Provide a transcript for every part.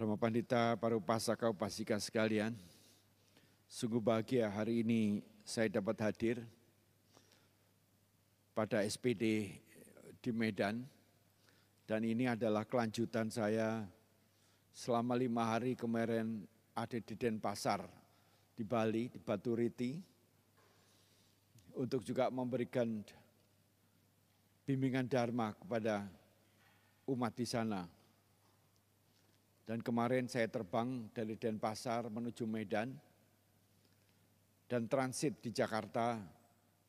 Rama Pandita, para upasaka upasika sekalian, sungguh bahagia hari ini saya dapat hadir pada SPD di Medan dan ini adalah kelanjutan saya selama lima hari kemarin ada di Denpasar di Bali di Batu Riti untuk juga memberikan bimbingan dharma kepada umat di sana dan kemarin saya terbang dari Denpasar menuju Medan dan transit di Jakarta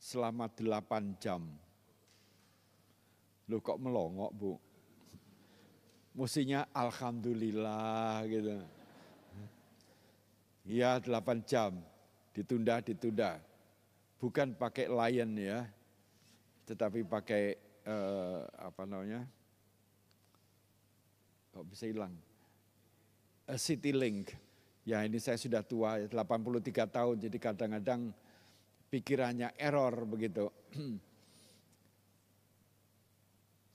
selama 8 jam. Lu kok melongok, Bu? Musinya alhamdulillah gitu. Iya, 8 jam. Ditunda, ditunda. Bukan pakai Lion ya, tetapi pakai eh, apa namanya? Kok bisa hilang? Eh, Citylink. Ya ini saya sudah tua, 83 tahun, jadi kadang-kadang pikirannya error begitu.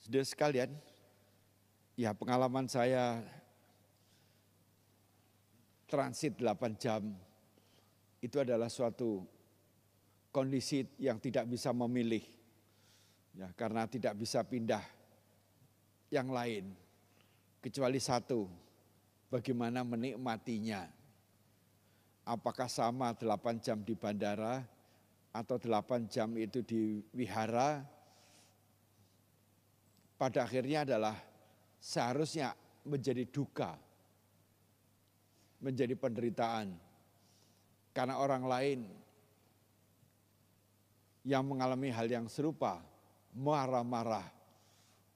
Sudah sekalian, ya pengalaman saya transit 8 jam itu adalah suatu kondisi yang tidak bisa memilih ya karena tidak bisa pindah yang lain kecuali satu bagaimana menikmatinya. Apakah sama delapan jam di bandara atau delapan jam itu di wihara? Pada akhirnya adalah seharusnya menjadi duka, menjadi penderitaan. Karena orang lain yang mengalami hal yang serupa marah-marah.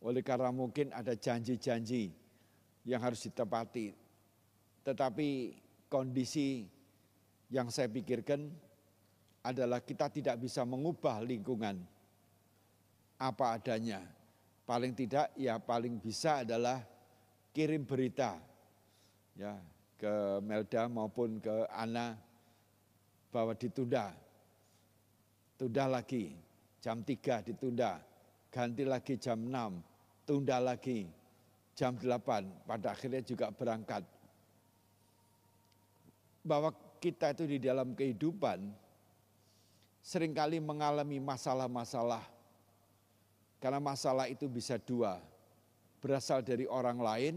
Oleh karena mungkin ada janji-janji yang harus ditepati, tetapi kondisi yang saya pikirkan adalah kita tidak bisa mengubah lingkungan apa adanya. Paling tidak ya paling bisa adalah kirim berita ya ke Melda maupun ke Ana bahwa ditunda. Tunda lagi jam 3 ditunda, ganti lagi jam 6, tunda lagi jam 8, pada akhirnya juga berangkat bahwa kita itu di dalam kehidupan seringkali mengalami masalah-masalah. Karena masalah itu bisa dua, berasal dari orang lain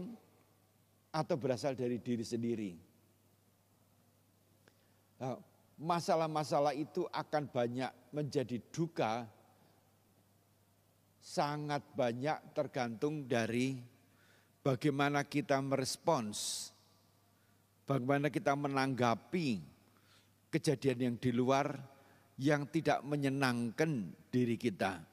atau berasal dari diri sendiri. Nah, masalah-masalah itu akan banyak menjadi duka, sangat banyak tergantung dari bagaimana kita merespons Bagaimana kita menanggapi kejadian yang di luar yang tidak menyenangkan diri kita.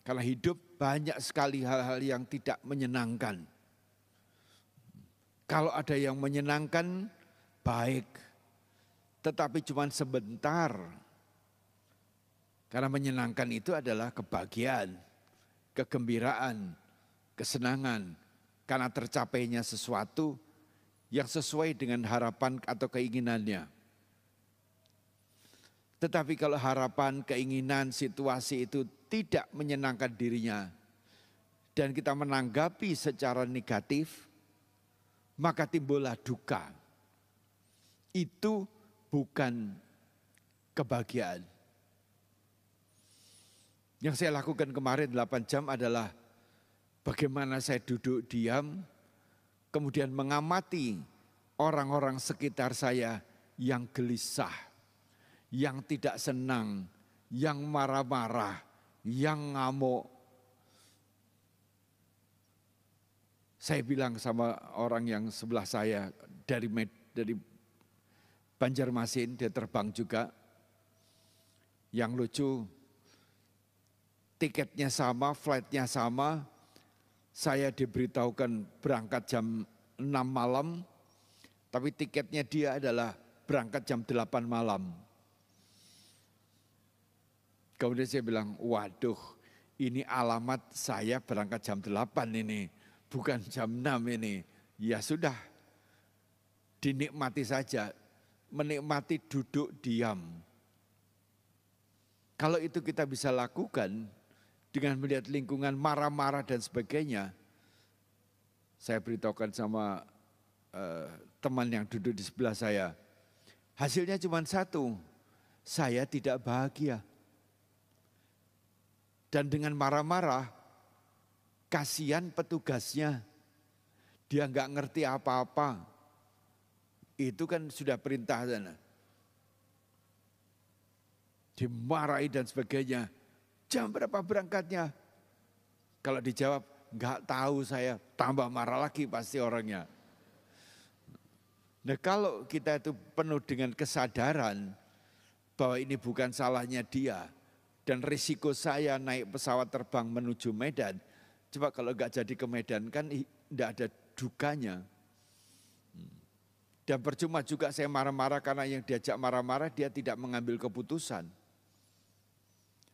Karena hidup banyak sekali hal-hal yang tidak menyenangkan. Kalau ada yang menyenangkan, baik. Tetapi cuma sebentar. Karena menyenangkan itu adalah kebahagiaan, kegembiraan, kesenangan. Karena tercapainya sesuatu yang sesuai dengan harapan atau keinginannya. Tetapi kalau harapan, keinginan, situasi itu tidak menyenangkan dirinya dan kita menanggapi secara negatif, maka timbullah duka. Itu bukan kebahagiaan. Yang saya lakukan kemarin 8 jam adalah bagaimana saya duduk diam kemudian mengamati orang-orang sekitar saya yang gelisah, yang tidak senang, yang marah-marah, yang ngamuk. Saya bilang sama orang yang sebelah saya dari dari Banjarmasin, dia terbang juga. Yang lucu, tiketnya sama, flightnya sama. Saya diberitahukan berangkat jam 6 malam, tapi tiketnya dia adalah berangkat jam 8 malam. Kemudian saya bilang, waduh ini alamat saya berangkat jam 8 ini, bukan jam 6 ini. Ya sudah, dinikmati saja, menikmati duduk diam. Kalau itu kita bisa lakukan dengan melihat lingkungan marah-marah dan sebagainya, saya beritahukan sama uh, teman yang duduk di sebelah saya. Hasilnya cuma satu, saya tidak bahagia. Dan dengan marah-marah, kasihan petugasnya. Dia nggak ngerti apa-apa. Itu kan sudah perintah sana. Dimarahi dan sebagainya. Jam berapa berangkatnya? Kalau dijawab nggak tahu saya tambah marah lagi pasti orangnya. Nah kalau kita itu penuh dengan kesadaran bahwa ini bukan salahnya dia dan risiko saya naik pesawat terbang menuju Medan, coba kalau nggak jadi ke Medan kan tidak ada dukanya. Dan percuma juga saya marah-marah karena yang diajak marah-marah dia tidak mengambil keputusan.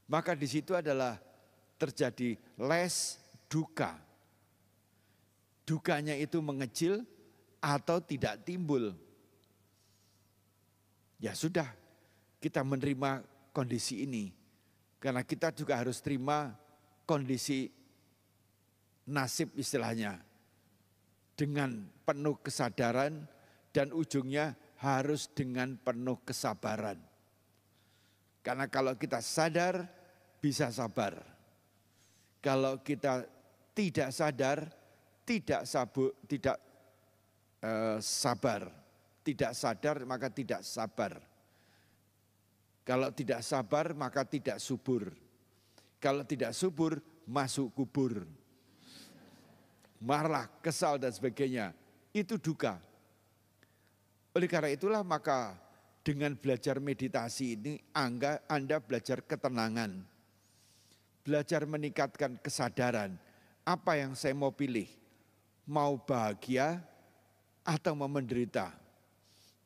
Maka di situ adalah terjadi less duka. Dukanya itu mengecil atau tidak timbul. Ya sudah, kita menerima kondisi ini. Karena kita juga harus terima kondisi nasib istilahnya. Dengan penuh kesadaran dan ujungnya harus dengan penuh kesabaran. Karena kalau kita sadar bisa sabar. Kalau kita tidak sadar, tidak sabuk, tidak eh, sabar. Tidak sadar maka tidak sabar. Kalau tidak sabar maka tidak subur. Kalau tidak subur masuk kubur. Marah, kesal dan sebagainya. Itu duka. Oleh karena itulah maka dengan belajar meditasi ini angga, Anda belajar ketenangan. Belajar meningkatkan kesadaran apa yang saya mau pilih? Mau bahagia atau mau menderita?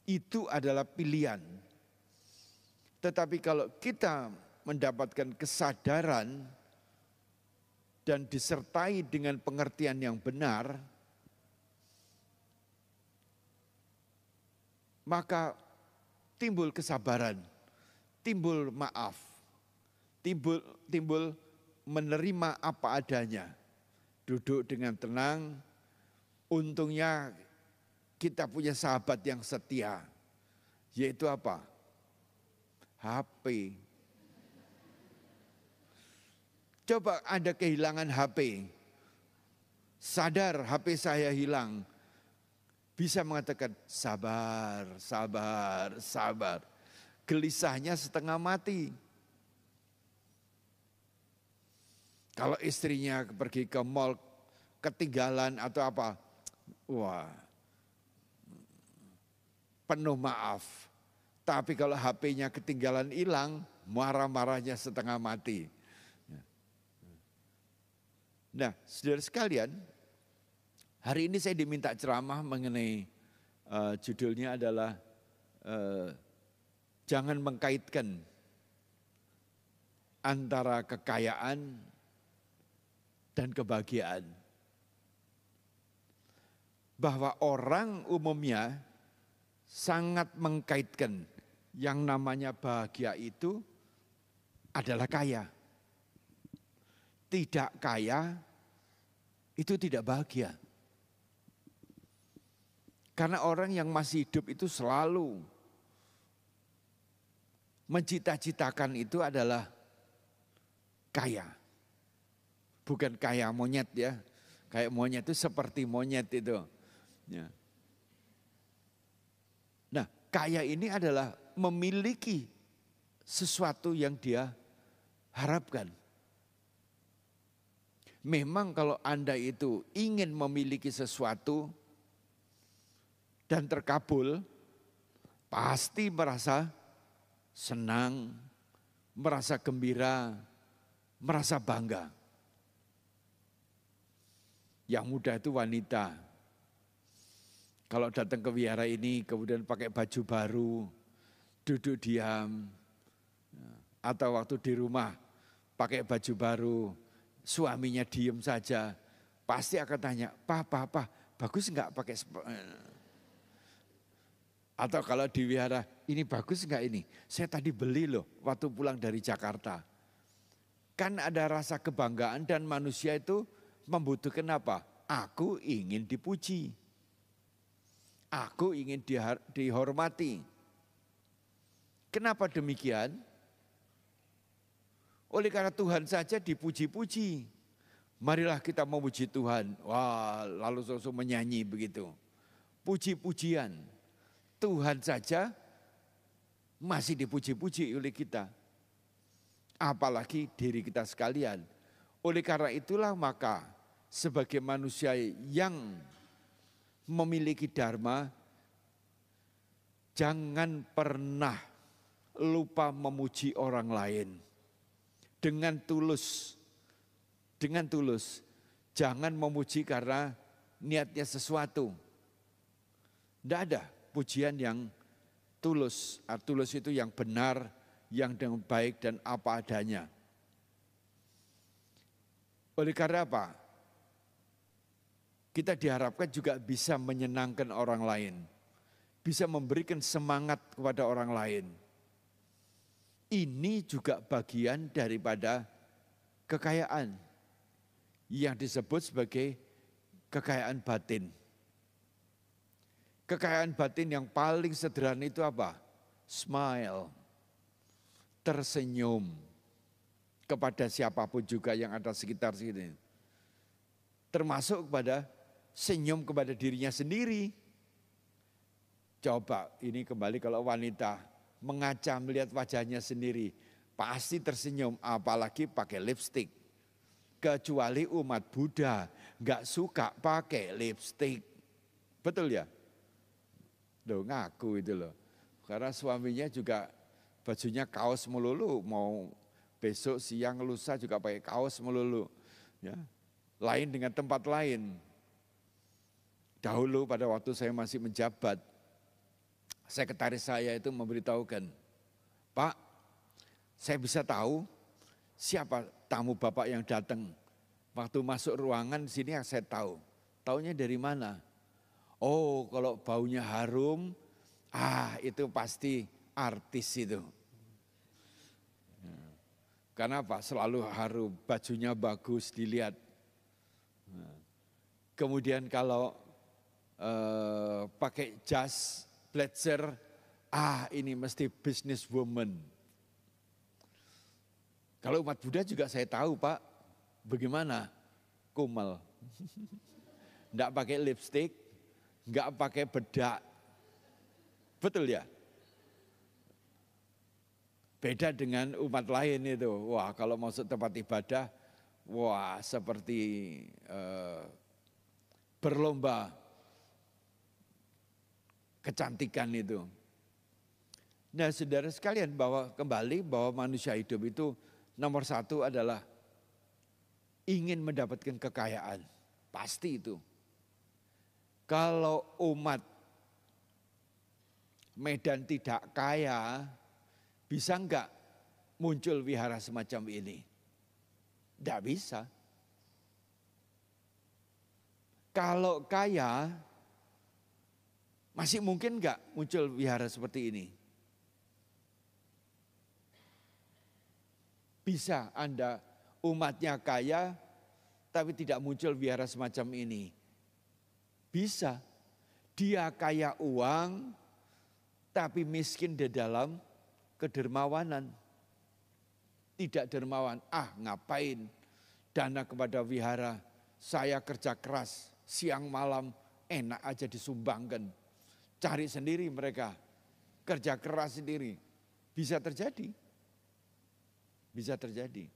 Itu adalah pilihan. Tetapi kalau kita mendapatkan kesadaran dan disertai dengan pengertian yang benar, maka timbul kesabaran, timbul maaf, timbul, timbul menerima apa adanya duduk dengan tenang. Untungnya kita punya sahabat yang setia. Yaitu apa? HP. Coba ada kehilangan HP. Sadar HP saya hilang. Bisa mengatakan sabar, sabar, sabar. Gelisahnya setengah mati Kalau istrinya pergi ke mall ketinggalan atau apa, wah penuh maaf. Tapi kalau HP-nya ketinggalan hilang, marah-marahnya setengah mati. Nah, saudara sekalian, hari ini saya diminta ceramah mengenai uh, judulnya adalah uh, jangan mengkaitkan antara kekayaan dan kebahagiaan. Bahwa orang umumnya sangat mengkaitkan yang namanya bahagia itu adalah kaya. Tidak kaya itu tidak bahagia. Karena orang yang masih hidup itu selalu mencita-citakan itu adalah kaya bukan kayak monyet ya. Kayak monyet itu seperti monyet itu. Ya. Nah, kaya ini adalah memiliki sesuatu yang dia harapkan. Memang kalau Anda itu ingin memiliki sesuatu dan terkabul, pasti merasa senang, merasa gembira, merasa bangga. Yang muda itu wanita. Kalau datang ke wihara ini kemudian pakai baju baru, duduk diam, ya, atau waktu di rumah pakai baju baru, suaminya diem saja, pasti akan tanya, Pak, pa, bagus enggak pakai atau kalau di wihara, ini bagus enggak ini? Saya tadi beli loh waktu pulang dari Jakarta. Kan ada rasa kebanggaan dan manusia itu membutuhkan apa? Aku ingin dipuji. Aku ingin dihormati. Kenapa demikian? Oleh karena Tuhan saja dipuji-puji. Marilah kita memuji Tuhan. Wah, lalu sosok menyanyi begitu. Puji-pujian. Tuhan saja masih dipuji-puji oleh kita. Apalagi diri kita sekalian. Oleh karena itulah maka sebagai manusia yang memiliki dharma, jangan pernah lupa memuji orang lain dengan tulus. Dengan tulus, jangan memuji karena niatnya sesuatu. Tidak ada pujian yang tulus. Ah, tulus itu yang benar, yang dengan baik dan apa adanya. Oleh karena apa? kita diharapkan juga bisa menyenangkan orang lain, bisa memberikan semangat kepada orang lain. Ini juga bagian daripada kekayaan yang disebut sebagai kekayaan batin. Kekayaan batin yang paling sederhana itu apa? Smile, tersenyum kepada siapapun juga yang ada sekitar sini. Termasuk kepada senyum kepada dirinya sendiri. Coba ini kembali kalau wanita mengaca melihat wajahnya sendiri, pasti tersenyum apalagi pakai lipstick. Kecuali umat Buddha nggak suka pakai lipstick. Betul ya? Loh ngaku itu loh. Karena suaminya juga bajunya kaos melulu, mau besok siang lusa juga pakai kaos melulu. Ya. Lain dengan tempat lain. Dahulu pada waktu saya masih menjabat, sekretaris saya itu memberitahukan, Pak, saya bisa tahu siapa tamu Bapak yang datang. Waktu masuk ruangan sini saya tahu. Taunya dari mana? Oh, kalau baunya harum, ah itu pasti artis itu. Karena Pak Selalu harum, bajunya bagus dilihat. Nah, kemudian kalau Eh, pakai jas, blazer, ah ini mesti business woman. Kalau umat Buddha juga saya tahu Pak, bagaimana? kumel Tidak pakai lipstick, nggak pakai bedak. Betul ya? Beda dengan umat lain itu. Wah kalau masuk tempat ibadah, wah seperti eh, berlomba kecantikan itu. Nah saudara sekalian bahwa kembali bahwa manusia hidup itu nomor satu adalah ingin mendapatkan kekayaan. Pasti itu. Kalau umat Medan tidak kaya, bisa enggak muncul wihara semacam ini? Tidak bisa. Kalau kaya, masih mungkin nggak muncul wihara seperti ini? Bisa Anda umatnya kaya tapi tidak muncul wihara semacam ini. Bisa. Dia kaya uang tapi miskin di dalam kedermawanan. Tidak dermawan. Ah ngapain dana kepada wihara. Saya kerja keras siang malam enak aja disumbangkan Cari sendiri mereka, kerja keras sendiri. Bisa terjadi. Bisa terjadi.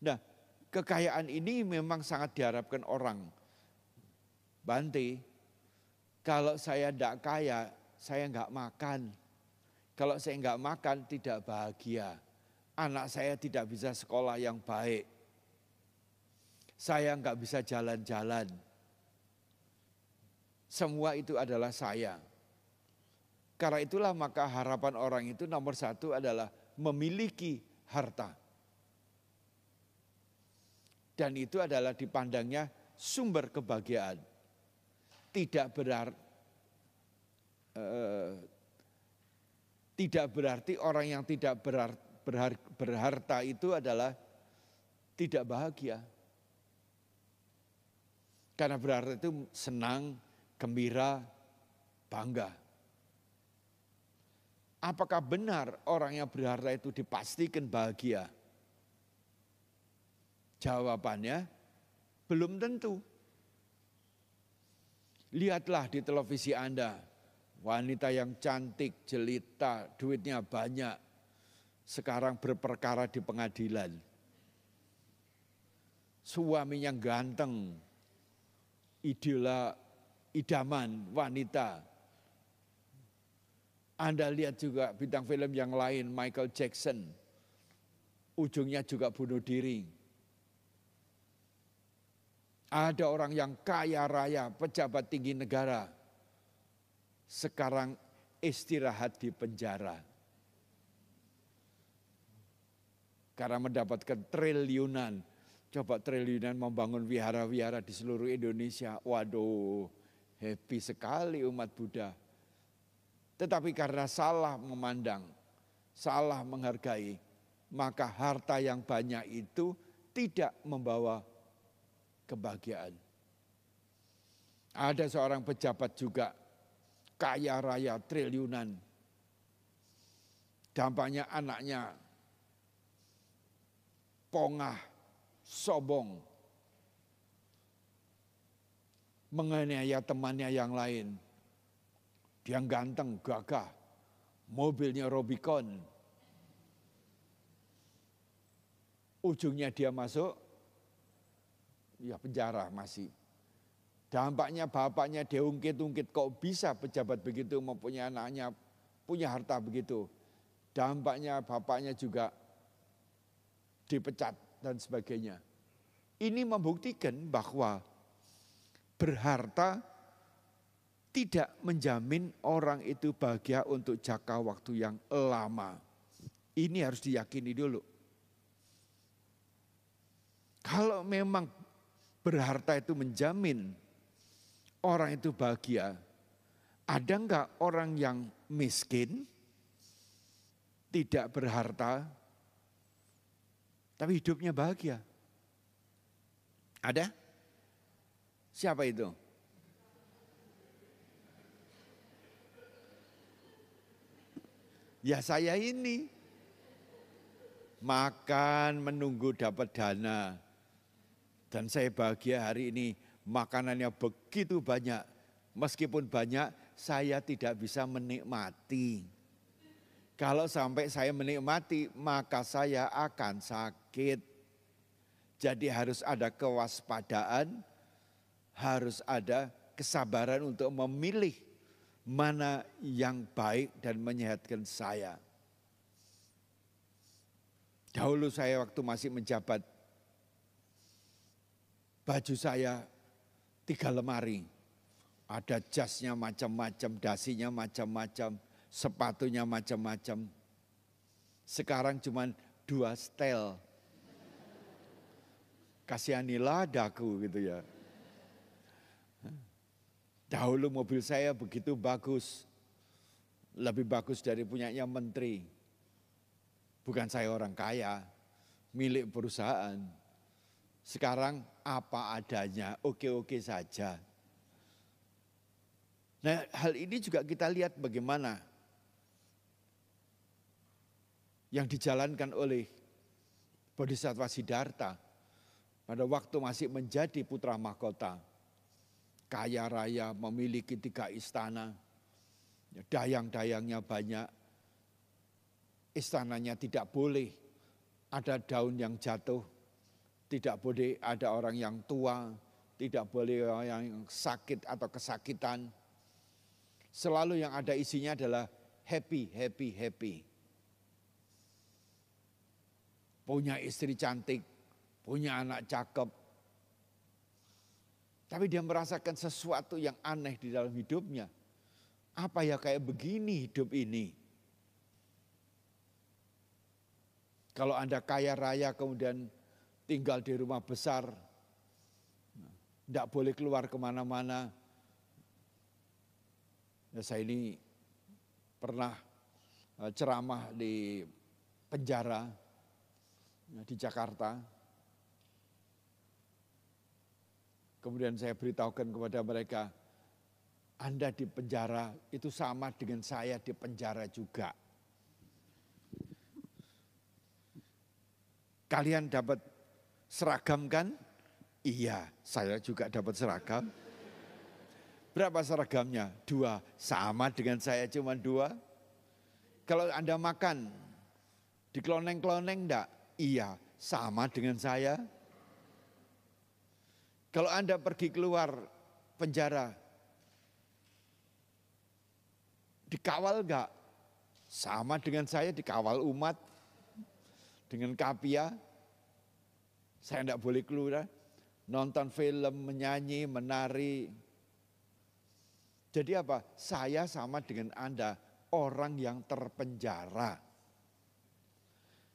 Nah, kekayaan ini memang sangat diharapkan orang. Bante, kalau saya tidak kaya, saya nggak makan. Kalau saya nggak makan, tidak bahagia. Anak saya tidak bisa sekolah yang baik. Saya nggak bisa jalan-jalan semua itu adalah saya. Karena itulah maka harapan orang itu nomor satu adalah memiliki harta. Dan itu adalah dipandangnya sumber kebahagiaan. Tidak benar, eh, tidak berarti orang yang tidak berhar, berhar, berharta itu adalah tidak bahagia. Karena berharta itu senang, gembira, bangga. Apakah benar orang yang berharta itu dipastikan bahagia? Jawabannya belum tentu. Lihatlah di televisi Anda, wanita yang cantik, jelita, duitnya banyak, sekarang berperkara di pengadilan. Suaminya ganteng, idola idaman wanita. Anda lihat juga bintang film yang lain Michael Jackson. Ujungnya juga bunuh diri. Ada orang yang kaya raya, pejabat tinggi negara. Sekarang istirahat di penjara. Karena mendapatkan triliunan. Coba triliunan membangun wihara-wihara di seluruh Indonesia. Waduh, Happy sekali umat Buddha. Tetapi karena salah memandang, salah menghargai, maka harta yang banyak itu tidak membawa kebahagiaan. Ada seorang pejabat juga kaya raya triliunan. Dampaknya anaknya pongah, sobong, menganiaya temannya yang lain. Dia ganteng, gagah, mobilnya Robicon. Ujungnya dia masuk, ya penjara masih. Dampaknya bapaknya ungkit ungkit kok bisa pejabat begitu mempunyai anaknya, punya harta begitu. Dampaknya bapaknya juga dipecat dan sebagainya. Ini membuktikan bahwa berharta tidak menjamin orang itu bahagia untuk jangka waktu yang lama. Ini harus diyakini dulu. Kalau memang berharta itu menjamin orang itu bahagia, ada enggak orang yang miskin, tidak berharta, tapi hidupnya bahagia? Ada? Siapa itu? Ya saya ini. Makan menunggu dapat dana. Dan saya bahagia hari ini makanannya begitu banyak. Meskipun banyak saya tidak bisa menikmati. Kalau sampai saya menikmati maka saya akan sakit. Jadi harus ada kewaspadaan, harus ada kesabaran untuk memilih mana yang baik dan menyehatkan saya. Dahulu saya waktu masih menjabat, baju saya tiga lemari. Ada jasnya macam-macam, dasinya macam-macam, sepatunya macam-macam. Sekarang cuma dua setel. Kasihanilah daku gitu ya. Dahulu mobil saya begitu bagus. Lebih bagus dari punyanya menteri. Bukan saya orang kaya, milik perusahaan. Sekarang apa adanya, oke-oke saja. Nah hal ini juga kita lihat bagaimana yang dijalankan oleh Bodhisattva Siddhartha pada waktu masih menjadi putra mahkota kaya raya, memiliki tiga istana, ya, dayang-dayangnya banyak, istananya tidak boleh ada daun yang jatuh, tidak boleh ada orang yang tua, tidak boleh orang yang sakit atau kesakitan. Selalu yang ada isinya adalah happy, happy, happy. Punya istri cantik, punya anak cakep, tapi dia merasakan sesuatu yang aneh di dalam hidupnya. Apa ya kayak begini hidup ini? Kalau Anda kaya raya kemudian tinggal di rumah besar, tidak boleh keluar kemana-mana. Ya, saya ini pernah eh, ceramah di penjara ya, di Jakarta Kemudian saya beritahukan kepada mereka, Anda di penjara itu sama dengan saya di penjara juga. Kalian dapat seragam kan? Iya, saya juga dapat seragam. Berapa seragamnya? Dua. Sama dengan saya cuma dua. Kalau Anda makan, di kloneng enggak? Iya, sama dengan saya. Kalau Anda pergi keluar penjara, dikawal gak? Sama dengan saya dikawal umat, dengan kapia, saya tidak boleh keluar. Nonton film, menyanyi, menari. Jadi apa? Saya sama dengan Anda, orang yang terpenjara.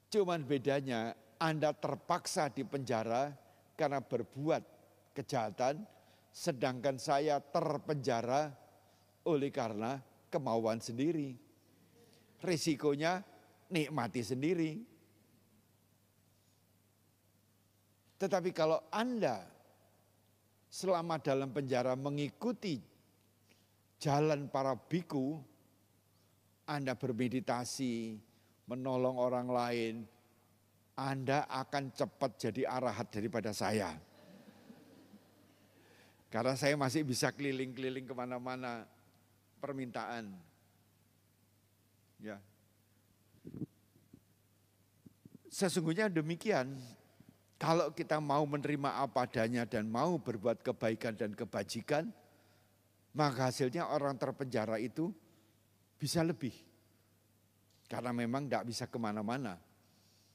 Cuman bedanya Anda terpaksa di penjara karena berbuat kejahatan, sedangkan saya terpenjara oleh karena kemauan sendiri. Risikonya nikmati sendiri. Tetapi kalau Anda selama dalam penjara mengikuti jalan para biku, Anda bermeditasi, menolong orang lain, Anda akan cepat jadi arahat daripada saya. Karena saya masih bisa keliling-keliling kemana-mana permintaan. Ya. Sesungguhnya demikian, kalau kita mau menerima apa adanya dan mau berbuat kebaikan dan kebajikan, maka hasilnya orang terpenjara itu bisa lebih. Karena memang tidak bisa kemana-mana.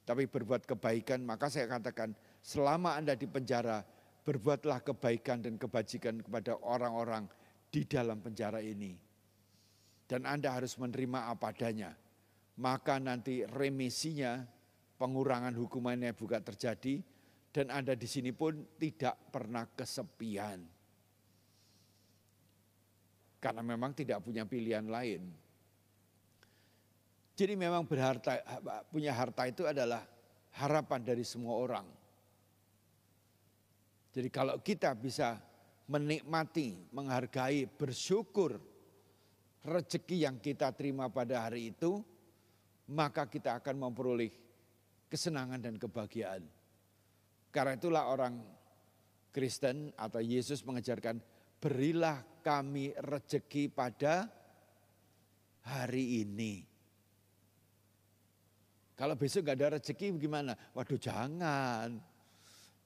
Tapi berbuat kebaikan, maka saya katakan selama Anda di penjara, berbuatlah kebaikan dan kebajikan kepada orang-orang di dalam penjara ini. Dan Anda harus menerima apa adanya. Maka nanti remisinya, pengurangan hukumannya bukan terjadi, dan Anda di sini pun tidak pernah kesepian. Karena memang tidak punya pilihan lain. Jadi memang berharta, punya harta itu adalah harapan dari semua orang. Jadi kalau kita bisa menikmati, menghargai, bersyukur rezeki yang kita terima pada hari itu, maka kita akan memperoleh kesenangan dan kebahagiaan. Karena itulah orang Kristen atau Yesus mengajarkan, berilah kami rezeki pada hari ini. Kalau besok nggak ada rezeki gimana? Waduh jangan.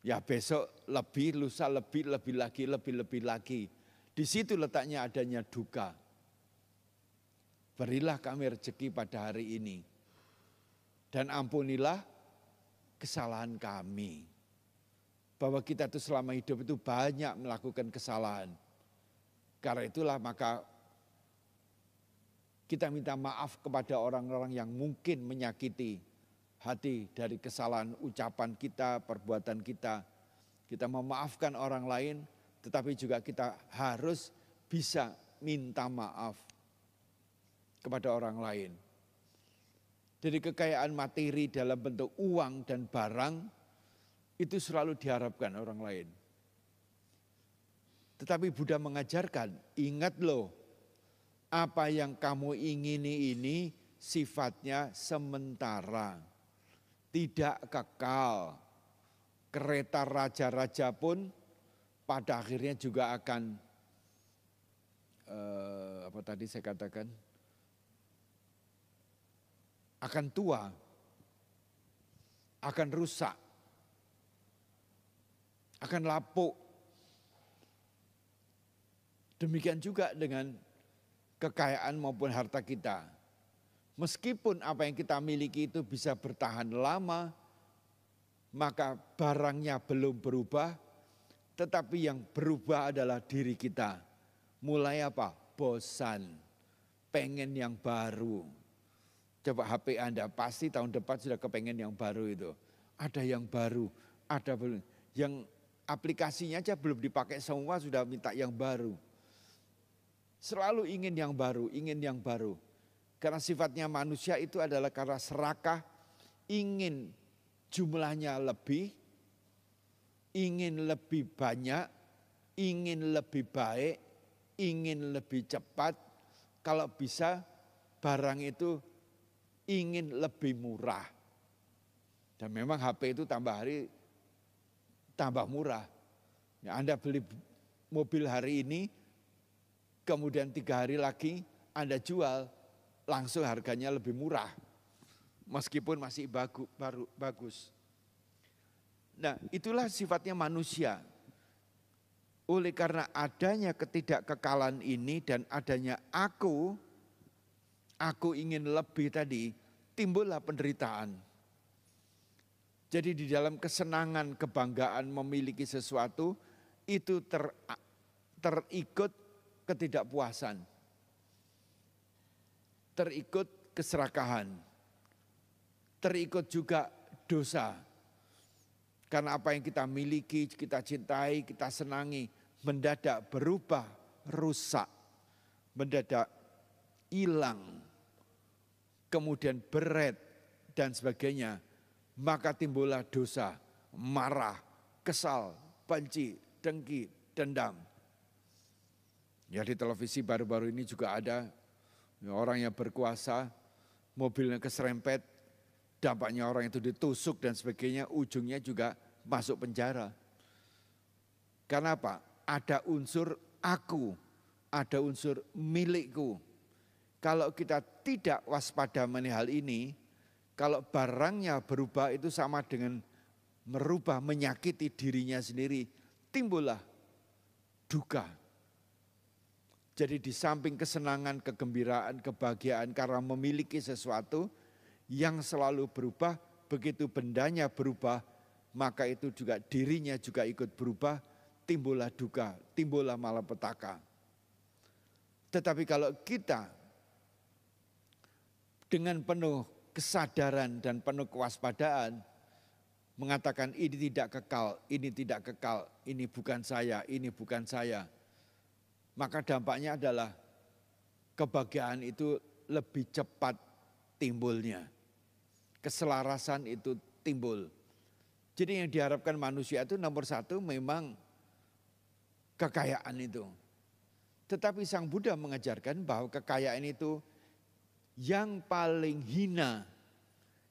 Ya besok lebih, lusa lebih, lebih lagi, lebih lebih lagi. Di situ letaknya adanya duka. Berilah kami rezeki pada hari ini. Dan ampunilah kesalahan kami. Bahwa kita itu selama hidup itu banyak melakukan kesalahan. Karena itulah maka kita minta maaf kepada orang-orang yang mungkin menyakiti hati dari kesalahan ucapan kita, perbuatan kita. Kita memaafkan orang lain, tetapi juga kita harus bisa minta maaf kepada orang lain. Jadi kekayaan materi dalam bentuk uang dan barang itu selalu diharapkan orang lain. Tetapi Buddha mengajarkan, ingat loh, apa yang kamu ingini ini sifatnya sementara tidak kekal. Kereta raja-raja pun pada akhirnya juga akan eh, apa tadi saya katakan akan tua, akan rusak, akan lapuk. Demikian juga dengan kekayaan maupun harta kita Meskipun apa yang kita miliki itu bisa bertahan lama, maka barangnya belum berubah, tetapi yang berubah adalah diri kita. Mulai apa? Bosan, pengen yang baru. Coba HP Anda pasti tahun depan sudah kepengen yang baru itu. Ada yang baru, ada belum. Yang aplikasinya aja belum dipakai semua sudah minta yang baru. Selalu ingin yang baru, ingin yang baru karena sifatnya manusia itu adalah karena serakah, ingin jumlahnya lebih, ingin lebih banyak, ingin lebih baik, ingin lebih cepat. Kalau bisa barang itu ingin lebih murah. Dan memang HP itu tambah hari tambah murah. Ya, Anda beli mobil hari ini, kemudian tiga hari lagi Anda jual, langsung harganya lebih murah. Meskipun masih bagu, baru, bagus. Nah itulah sifatnya manusia. Oleh karena adanya ketidakkekalan ini dan adanya aku, aku ingin lebih tadi, timbullah penderitaan. Jadi di dalam kesenangan, kebanggaan memiliki sesuatu, itu ter, terikut ketidakpuasan terikut keserakahan, terikut juga dosa. Karena apa yang kita miliki, kita cintai, kita senangi, mendadak berubah, rusak, mendadak hilang, kemudian beret dan sebagainya. Maka timbullah dosa, marah, kesal, benci, dengki, dendam. Ya di televisi baru-baru ini juga ada Ya, orang yang berkuasa, mobilnya keserempet, dampaknya orang itu ditusuk dan sebagainya, ujungnya juga masuk penjara. Karena apa? Ada unsur aku, ada unsur milikku. Kalau kita tidak waspada mengenai hal ini, kalau barangnya berubah itu sama dengan merubah, menyakiti dirinya sendiri, timbullah duka, jadi di samping kesenangan, kegembiraan, kebahagiaan karena memiliki sesuatu yang selalu berubah, begitu bendanya berubah, maka itu juga dirinya juga ikut berubah, timbullah duka, timbullah malapetaka. Tetapi kalau kita dengan penuh kesadaran dan penuh kewaspadaan mengatakan ini tidak kekal, ini tidak kekal, ini bukan saya, ini bukan saya maka dampaknya adalah kebahagiaan itu lebih cepat timbulnya. Keselarasan itu timbul. Jadi yang diharapkan manusia itu nomor satu memang kekayaan itu. Tetapi Sang Buddha mengajarkan bahwa kekayaan itu yang paling hina,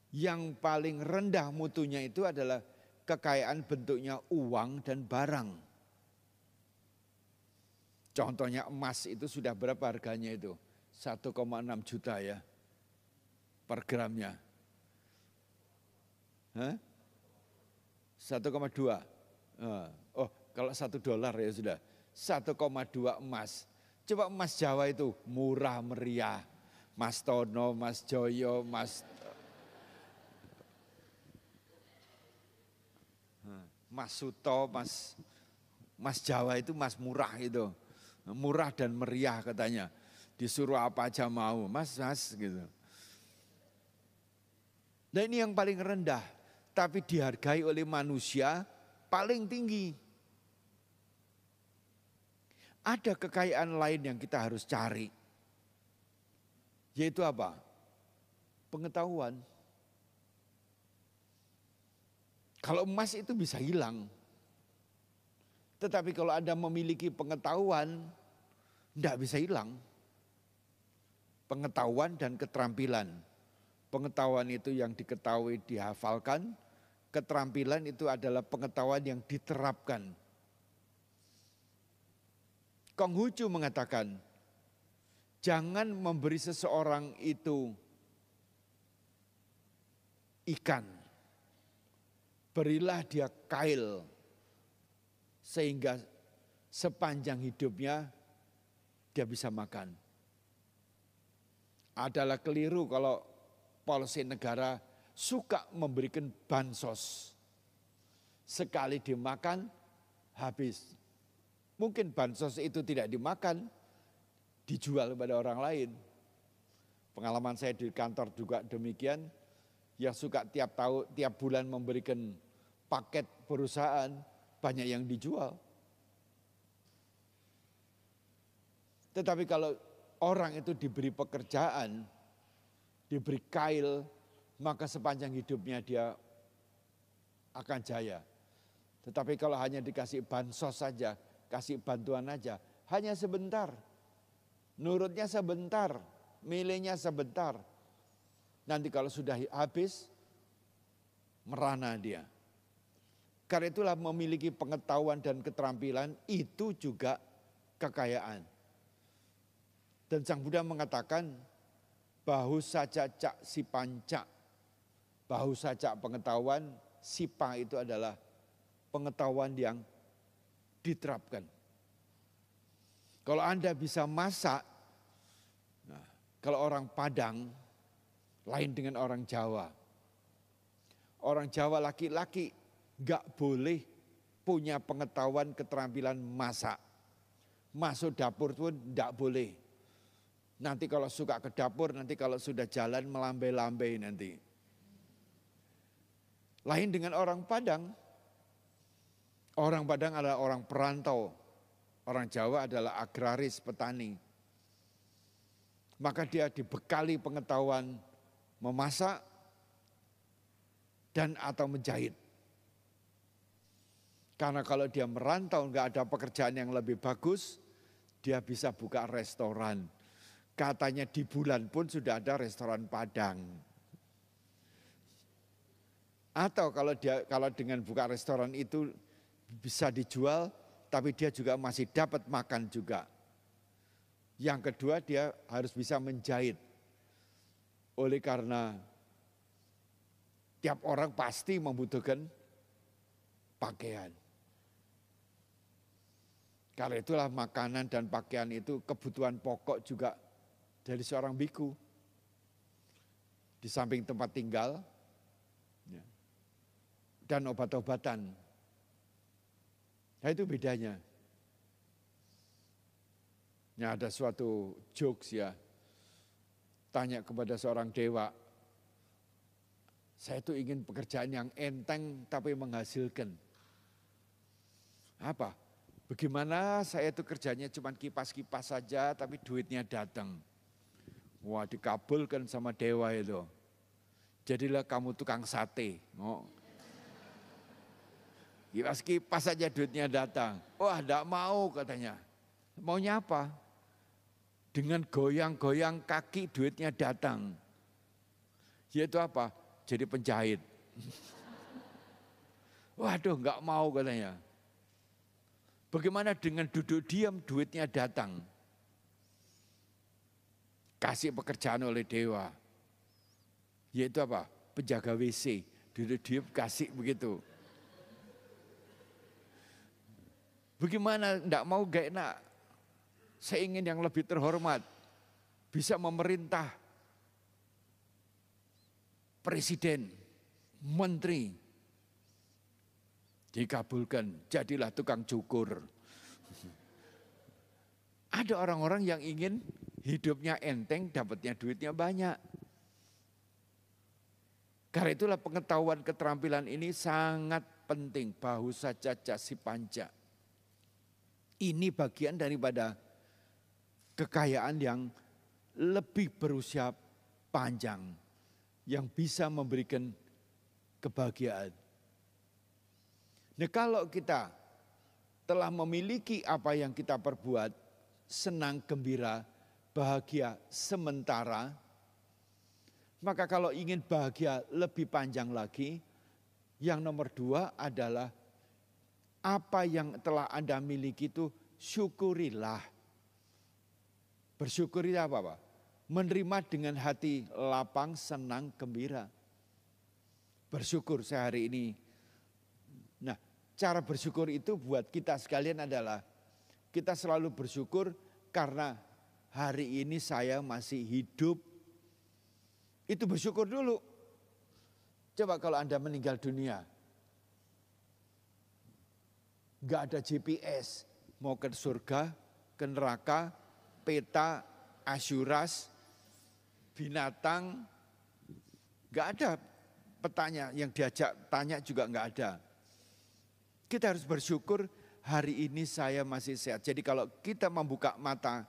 yang paling rendah mutunya itu adalah kekayaan bentuknya uang dan barang. Contohnya emas itu sudah berapa harganya itu? 1,6 juta ya per gramnya. Hah? 1,2. Oh, kalau satu dolar ya sudah. 1,2 emas. Coba emas Jawa itu murah meriah. Mas Tono, Mas Joyo, Mas Mas Suto, Mas Mas Jawa itu Mas murah itu murah dan meriah katanya. Disuruh apa aja mau, mas, mas gitu. Nah ini yang paling rendah, tapi dihargai oleh manusia paling tinggi. Ada kekayaan lain yang kita harus cari. Yaitu apa? Pengetahuan. Kalau emas itu bisa hilang. Tetapi kalau Anda memiliki pengetahuan, tidak bisa hilang. Pengetahuan dan keterampilan. Pengetahuan itu yang diketahui dihafalkan. Keterampilan itu adalah pengetahuan yang diterapkan. Konghucu mengatakan, jangan memberi seseorang itu ikan. Berilah dia kail sehingga sepanjang hidupnya dia bisa makan. Adalah keliru kalau polisi negara suka memberikan bansos. Sekali dimakan, habis. Mungkin bansos itu tidak dimakan, dijual kepada orang lain. Pengalaman saya di kantor juga demikian, yang suka tiap tahu tiap bulan memberikan paket perusahaan banyak yang dijual. Tetapi kalau orang itu diberi pekerjaan, diberi kail, maka sepanjang hidupnya dia akan jaya. Tetapi kalau hanya dikasih bansos saja, kasih bantuan saja, hanya sebentar. Nurutnya sebentar, milihnya sebentar. Nanti kalau sudah habis, merana dia. Karena itulah memiliki pengetahuan dan keterampilan itu juga kekayaan. Dan Sang Buddha mengatakan, bahu saja cak si pancak, bahu saja pengetahuan, si sipa itu adalah pengetahuan yang diterapkan. Kalau Anda bisa masak, nah, kalau orang Padang lain dengan orang Jawa. Orang Jawa laki-laki gak boleh punya pengetahuan keterampilan masak. Masuk dapur pun gak boleh Nanti kalau suka ke dapur, nanti kalau sudah jalan melambai-lambai nanti. Lain dengan orang Padang. Orang Padang adalah orang perantau. Orang Jawa adalah agraris, petani. Maka dia dibekali pengetahuan memasak dan atau menjahit. Karena kalau dia merantau nggak ada pekerjaan yang lebih bagus, dia bisa buka restoran. Katanya di bulan pun sudah ada restoran Padang. Atau kalau dia kalau dengan buka restoran itu bisa dijual tapi dia juga masih dapat makan juga. Yang kedua dia harus bisa menjahit. Oleh karena tiap orang pasti membutuhkan pakaian. Karena itulah makanan dan pakaian itu kebutuhan pokok juga dari seorang biku di samping tempat tinggal ya. dan obat-obatan. Nah itu bedanya. Ya ada suatu jokes ya, tanya kepada seorang dewa, saya itu ingin pekerjaan yang enteng tapi menghasilkan. Apa? Bagaimana saya itu kerjanya cuma kipas-kipas saja tapi duitnya datang. Wah dikabulkan sama dewa itu. Jadilah kamu tukang sate. Oh. Kipas-kipas ya, saja duitnya datang. Wah tidak mau katanya. Maunya apa? Dengan goyang-goyang kaki duitnya datang. Yaitu apa? Jadi penjahit. Waduh nggak mau katanya. Bagaimana dengan duduk diam duitnya datang? kasih pekerjaan oleh dewa. Yaitu apa? Penjaga WC. Dia, dia kasih begitu. Bagaimana tidak mau gak enak. Saya ingin yang lebih terhormat. Bisa memerintah. Presiden. Menteri. Dikabulkan. Jadilah tukang cukur. Ada orang-orang yang ingin Hidupnya enteng, dapatnya duitnya banyak. Karena itulah pengetahuan keterampilan ini sangat penting. Bahu saja si panca. Ini bagian daripada kekayaan yang lebih berusia panjang. Yang bisa memberikan kebahagiaan. Nah kalau kita telah memiliki apa yang kita perbuat, senang, gembira, bahagia sementara, maka kalau ingin bahagia lebih panjang lagi, yang nomor dua adalah apa yang telah Anda miliki itu syukurilah. Bersyukurilah itu apa Pak? Menerima dengan hati lapang, senang, gembira. Bersyukur sehari ini. Nah cara bersyukur itu buat kita sekalian adalah kita selalu bersyukur karena hari ini saya masih hidup. Itu bersyukur dulu. Coba kalau Anda meninggal dunia. Gak ada GPS. Mau ke surga, ke neraka, peta, asyuras, binatang. Gak ada petanya yang diajak tanya juga nggak ada. Kita harus bersyukur hari ini saya masih sehat. Jadi kalau kita membuka mata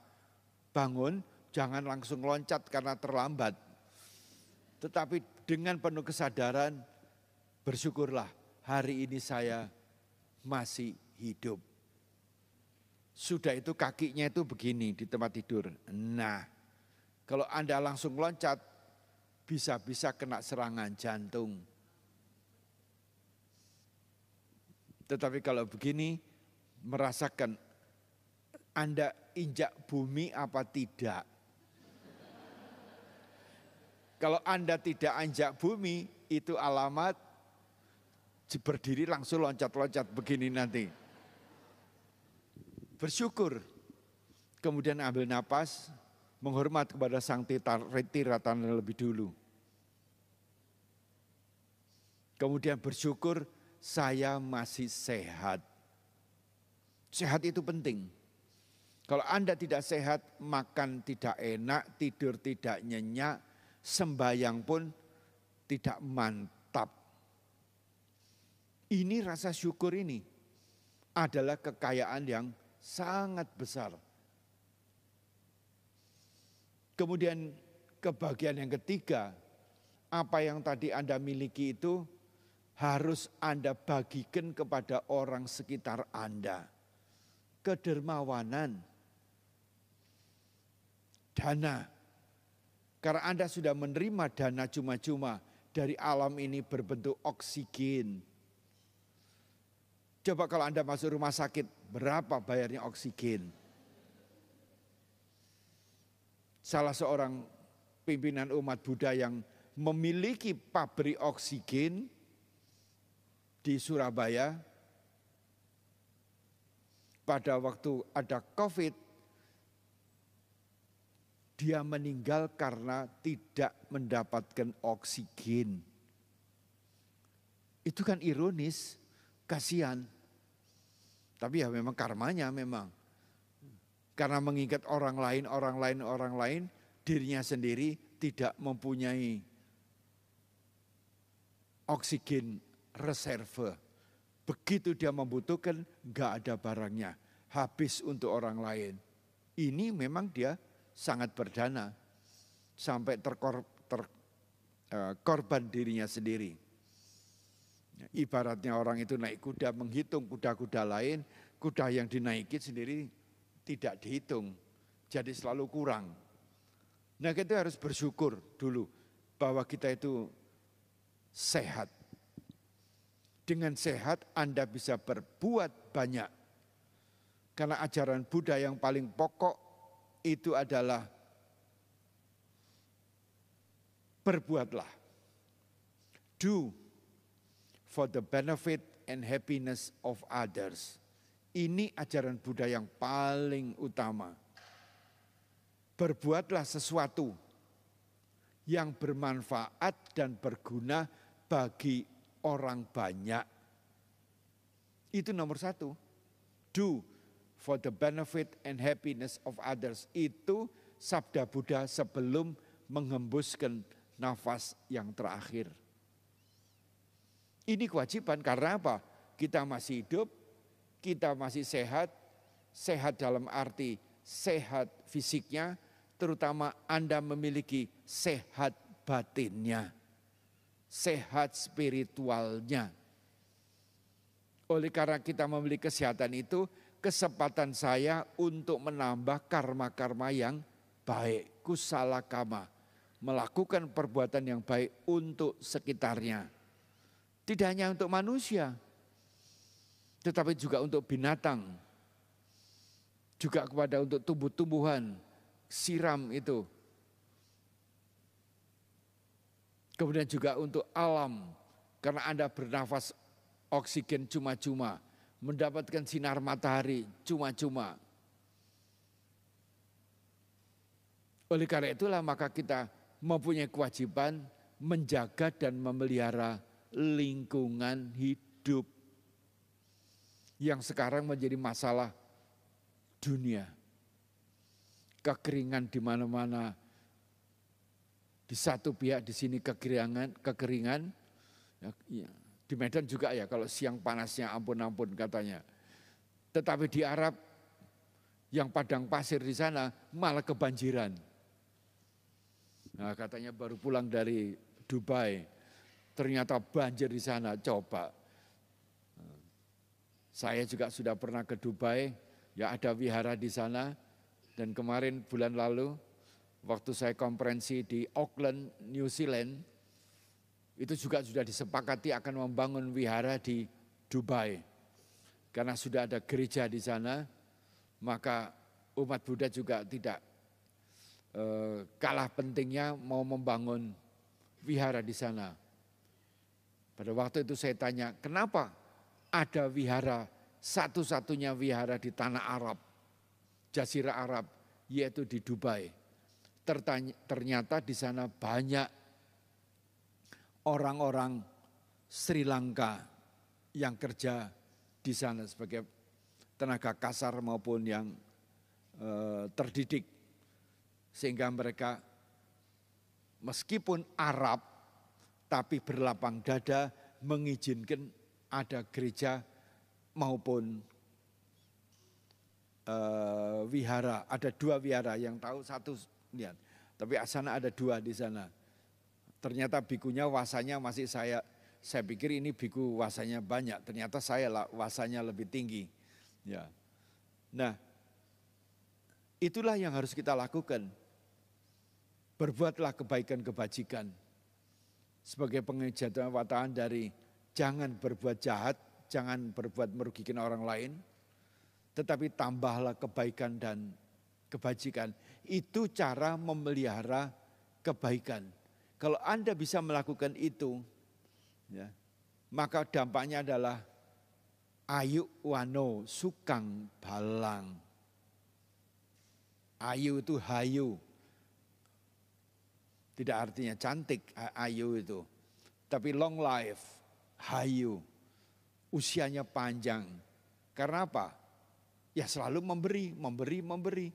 bangun, jangan langsung loncat karena terlambat. Tetapi dengan penuh kesadaran, bersyukurlah hari ini saya masih hidup. Sudah itu kakinya itu begini di tempat tidur. Nah, kalau Anda langsung loncat, bisa-bisa kena serangan jantung. Tetapi kalau begini, merasakan Anda injak bumi apa tidak. Kalau Anda tidak injak bumi, itu alamat berdiri langsung loncat-loncat begini nanti. Bersyukur. Kemudian ambil napas, menghormat kepada sang tiratan lebih dulu. Kemudian bersyukur saya masih sehat. Sehat itu penting. Kalau Anda tidak sehat, makan tidak enak, tidur tidak nyenyak, sembahyang pun tidak mantap. Ini rasa syukur ini adalah kekayaan yang sangat besar. Kemudian kebahagiaan yang ketiga, apa yang tadi Anda miliki itu harus Anda bagikan kepada orang sekitar Anda. Kedermawanan, dana. Karena Anda sudah menerima dana cuma-cuma dari alam ini berbentuk oksigen. Coba kalau Anda masuk rumah sakit, berapa bayarnya oksigen? Salah seorang pimpinan umat Buddha yang memiliki pabrik oksigen di Surabaya pada waktu ada COVID dia meninggal karena tidak mendapatkan oksigen. Itu kan ironis, kasihan. Tapi ya memang karmanya memang. Karena mengingat orang lain, orang lain, orang lain, dirinya sendiri tidak mempunyai oksigen reserve. Begitu dia membutuhkan, nggak ada barangnya. Habis untuk orang lain. Ini memang dia sangat berdana sampai terkor, terkorban eh, uh, dirinya sendiri. Ibaratnya orang itu naik kuda menghitung kuda-kuda lain, kuda yang dinaiki sendiri tidak dihitung, jadi selalu kurang. Nah kita harus bersyukur dulu bahwa kita itu sehat. Dengan sehat Anda bisa berbuat banyak. Karena ajaran Buddha yang paling pokok itu adalah berbuatlah. Do for the benefit and happiness of others. Ini ajaran Buddha yang paling utama. Berbuatlah sesuatu yang bermanfaat dan berguna bagi orang banyak. Itu nomor satu. Do for the benefit and happiness of others. Itu sabda Buddha sebelum menghembuskan nafas yang terakhir. Ini kewajiban karena apa? Kita masih hidup, kita masih sehat, sehat dalam arti sehat fisiknya, terutama Anda memiliki sehat batinnya, sehat spiritualnya. Oleh karena kita memiliki kesehatan itu, kesempatan saya untuk menambah karma-karma yang baik. Kusala kama, melakukan perbuatan yang baik untuk sekitarnya. Tidak hanya untuk manusia, tetapi juga untuk binatang. Juga kepada untuk tumbuh-tumbuhan, siram itu. Kemudian juga untuk alam, karena Anda bernafas oksigen cuma-cuma mendapatkan sinar matahari cuma-cuma. Oleh karena itulah maka kita mempunyai kewajiban menjaga dan memelihara lingkungan hidup yang sekarang menjadi masalah dunia. Kekeringan di mana-mana. Di satu pihak di sini kekeringan, kekeringan ya, ya, di Medan juga ya kalau siang panasnya ampun-ampun katanya. Tetapi di Arab yang padang pasir di sana malah kebanjiran. Nah, katanya baru pulang dari Dubai, ternyata banjir di sana. Coba, saya juga sudah pernah ke Dubai, ya ada wihara di sana. Dan kemarin bulan lalu, waktu saya konferensi di Auckland, New Zealand, itu juga sudah disepakati akan membangun wihara di Dubai. Karena sudah ada gereja di sana, maka umat Buddha juga tidak eh, kalah pentingnya mau membangun wihara di sana. Pada waktu itu saya tanya, kenapa ada wihara, satu-satunya wihara di tanah Arab, jazirah Arab, yaitu di Dubai. ternyata di sana banyak orang-orang Sri Lanka yang kerja di sana sebagai tenaga kasar maupun yang e, terdidik sehingga mereka meskipun Arab tapi berlapang dada mengizinkan ada gereja maupun e, wihara ada dua wihara yang tahu satu lihat tapi asana ada dua di sana Ternyata bikunya wasanya masih saya saya pikir ini biku wasanya banyak, ternyata saya lah wasanya lebih tinggi. Ya. Nah, itulah yang harus kita lakukan. Berbuatlah kebaikan kebajikan. Sebagai wataan dari jangan berbuat jahat, jangan berbuat merugikan orang lain, tetapi tambahlah kebaikan dan kebajikan. Itu cara memelihara kebaikan. Kalau Anda bisa melakukan itu, ya, maka dampaknya adalah ayu wano sukang balang. Ayu itu hayu. Tidak artinya cantik ayu itu. Tapi long life, hayu. Usianya panjang. Karena apa? Ya selalu memberi, memberi, memberi.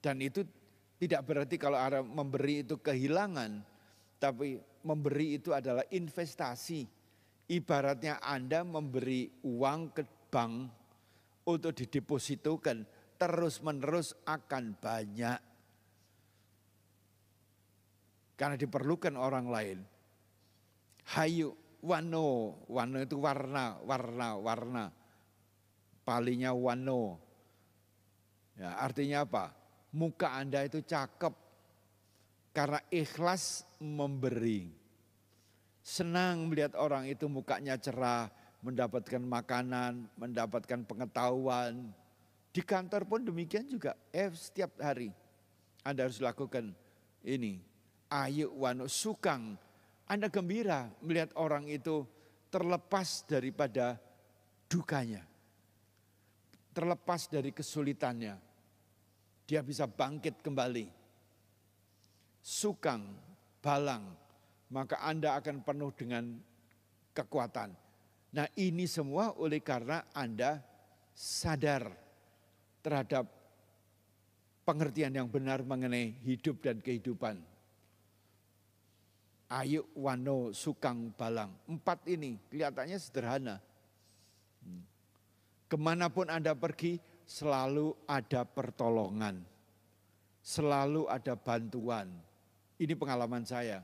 Dan itu tidak berarti kalau Anda memberi itu kehilangan, tapi memberi itu adalah investasi. Ibaratnya Anda memberi uang ke bank untuk didepositokan, terus-menerus akan banyak. Karena diperlukan orang lain. Hayu, wano, wano itu warna, warna, warna. Palinya wano. Ya, artinya apa? muka Anda itu cakep karena ikhlas memberi. Senang melihat orang itu mukanya cerah, mendapatkan makanan, mendapatkan pengetahuan. Di kantor pun demikian juga, eh, setiap hari Anda harus lakukan ini. Ayu wanu sukang, Anda gembira melihat orang itu terlepas daripada dukanya. Terlepas dari kesulitannya dia bisa bangkit kembali. Sukang, balang, maka Anda akan penuh dengan kekuatan. Nah ini semua oleh karena Anda sadar terhadap pengertian yang benar mengenai hidup dan kehidupan. Ayu, Wano, Sukang, Balang. Empat ini kelihatannya sederhana. Hmm. Kemanapun Anda pergi, selalu ada pertolongan, selalu ada bantuan. Ini pengalaman saya.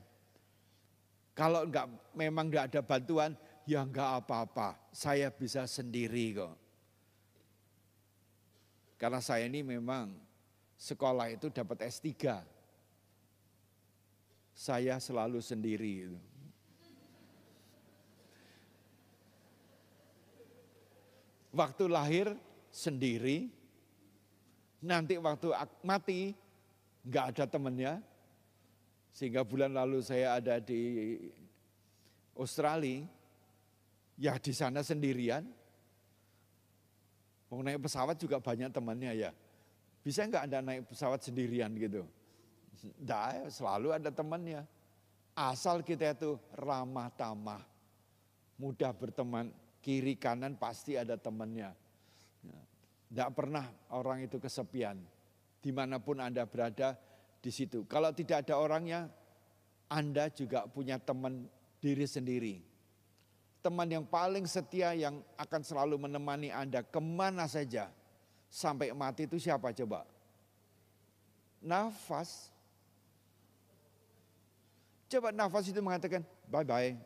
Kalau enggak memang enggak ada bantuan, ya enggak apa-apa. Saya bisa sendiri kok. Karena saya ini memang sekolah itu dapat S3. Saya selalu sendiri. Waktu lahir sendiri, nanti waktu mati nggak ada temennya. Sehingga bulan lalu saya ada di Australia, ya di sana sendirian. Mau naik pesawat juga banyak temannya ya. Bisa nggak Anda naik pesawat sendirian gitu? Nggak, selalu ada temannya. Asal kita itu ramah tamah, mudah berteman, kiri kanan pasti ada temannya. Tidak pernah orang itu kesepian. Dimanapun Anda berada di situ. Kalau tidak ada orangnya, Anda juga punya teman diri sendiri. Teman yang paling setia yang akan selalu menemani Anda kemana saja. Sampai mati itu siapa coba? Nafas. Coba nafas itu mengatakan, bye-bye.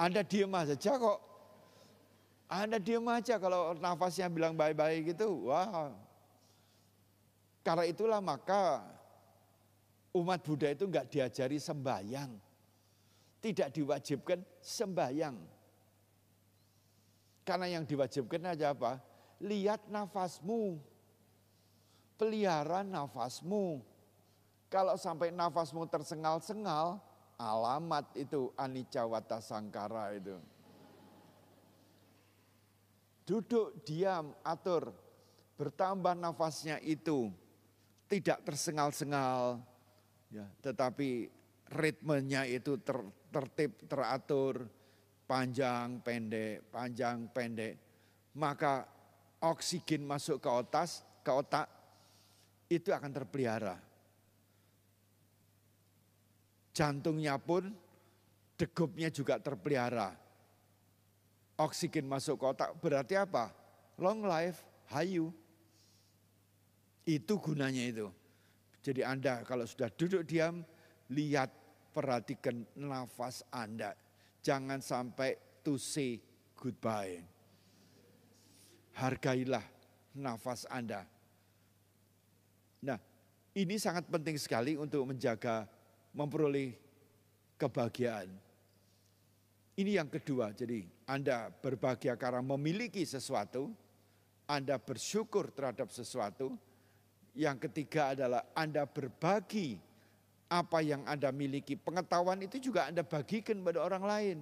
Anda diem saja kok. Anda diam aja kalau nafasnya bilang bye-bye gitu. Wah. Karena itulah maka umat Buddha itu nggak diajari sembahyang. Tidak diwajibkan sembahyang. Karena yang diwajibkan aja apa? Lihat nafasmu. Pelihara nafasmu. Kalau sampai nafasmu tersengal-sengal, alamat itu anicca sangkara itu duduk diam atur bertambah nafasnya itu tidak tersengal-sengal ya tetapi ritmenya itu ter, tertib teratur panjang pendek panjang pendek maka oksigen masuk ke otak ke otak itu akan terpelihara jantungnya pun degupnya juga terpelihara Oksigen masuk ke otak berarti apa? Long life, hayu. Itu gunanya itu. Jadi Anda kalau sudah duduk diam, lihat, perhatikan nafas Anda. Jangan sampai to say goodbye. Hargailah nafas Anda. Nah, ini sangat penting sekali untuk menjaga memperoleh kebahagiaan. Ini yang kedua. Jadi anda berbahagia karena memiliki sesuatu, Anda bersyukur terhadap sesuatu. Yang ketiga adalah Anda berbagi apa yang Anda miliki. Pengetahuan itu juga Anda bagikan pada orang lain,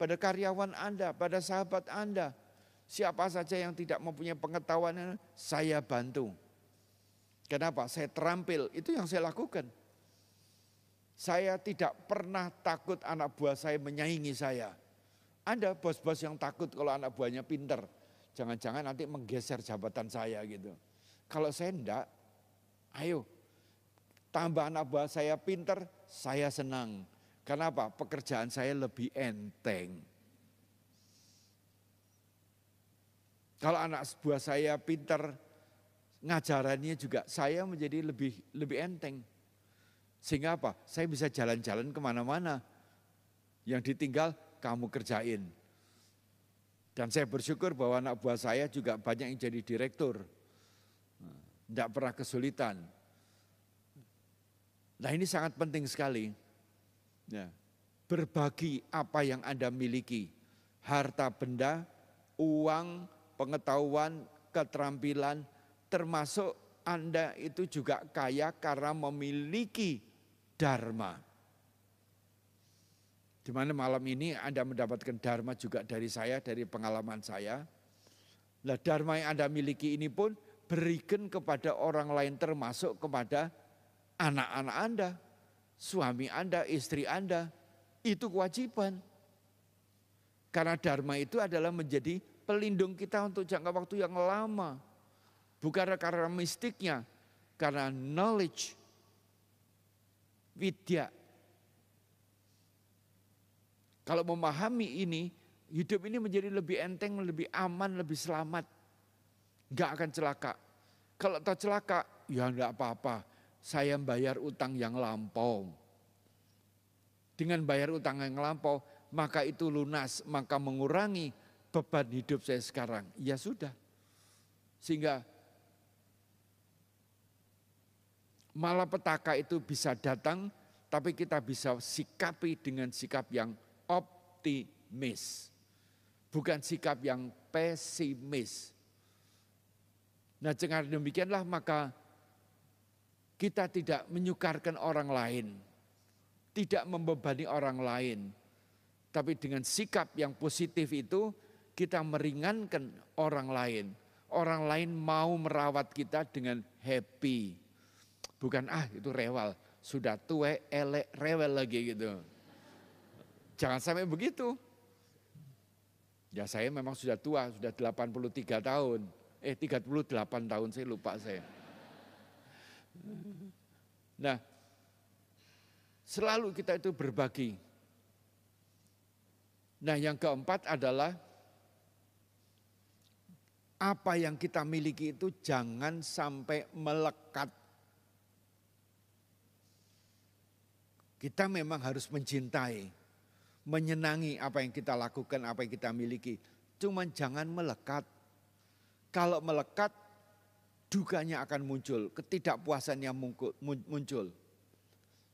pada karyawan Anda, pada sahabat Anda. Siapa saja yang tidak mempunyai pengetahuan, saya bantu. Kenapa? Saya terampil, itu yang saya lakukan. Saya tidak pernah takut anak buah saya menyaingi saya anda bos-bos yang takut kalau anak buahnya pinter. Jangan-jangan nanti menggeser jabatan saya gitu. Kalau saya enggak, ayo tambah anak buah saya pinter, saya senang. Kenapa? Pekerjaan saya lebih enteng. Kalau anak buah saya pinter, ngajarannya juga saya menjadi lebih lebih enteng. Sehingga apa? Saya bisa jalan-jalan kemana-mana. Yang ditinggal kamu kerjain. Dan saya bersyukur bahwa anak buah saya juga banyak yang jadi direktur. Tidak pernah kesulitan. Nah ini sangat penting sekali. Ya. Berbagi apa yang Anda miliki. Harta benda, uang, pengetahuan, keterampilan, termasuk Anda itu juga kaya karena memiliki dharma. Di mana malam ini Anda mendapatkan dharma juga dari saya, dari pengalaman saya. Nah dharma yang Anda miliki ini pun berikan kepada orang lain termasuk kepada anak-anak Anda, suami Anda, istri Anda. Itu kewajiban. Karena dharma itu adalah menjadi pelindung kita untuk jangka waktu yang lama. Bukan karena mistiknya, karena knowledge, vidya kalau memahami ini, hidup ini menjadi lebih enteng, lebih aman, lebih selamat. Gak akan celaka. Kalau tak celaka, ya enggak apa-apa. Saya bayar utang yang lampau. Dengan bayar utang yang lampau, maka itu lunas, maka mengurangi beban hidup saya sekarang. Ya sudah. Sehingga malapetaka itu bisa datang, tapi kita bisa sikapi dengan sikap yang optimis. Bukan sikap yang pesimis. Nah, dengan demikianlah maka kita tidak menyukarkan orang lain, tidak membebani orang lain. Tapi dengan sikap yang positif itu kita meringankan orang lain. Orang lain mau merawat kita dengan happy. Bukan ah itu rewel, sudah tua elek rewel lagi gitu. Jangan sampai begitu. Ya saya memang sudah tua, sudah 83 tahun. Eh 38 tahun saya lupa saya. Nah, selalu kita itu berbagi. Nah, yang keempat adalah apa yang kita miliki itu jangan sampai melekat. Kita memang harus mencintai, menyenangi apa yang kita lakukan, apa yang kita miliki. Cuman jangan melekat. Kalau melekat, dukanya akan muncul, ketidakpuasannya muncul.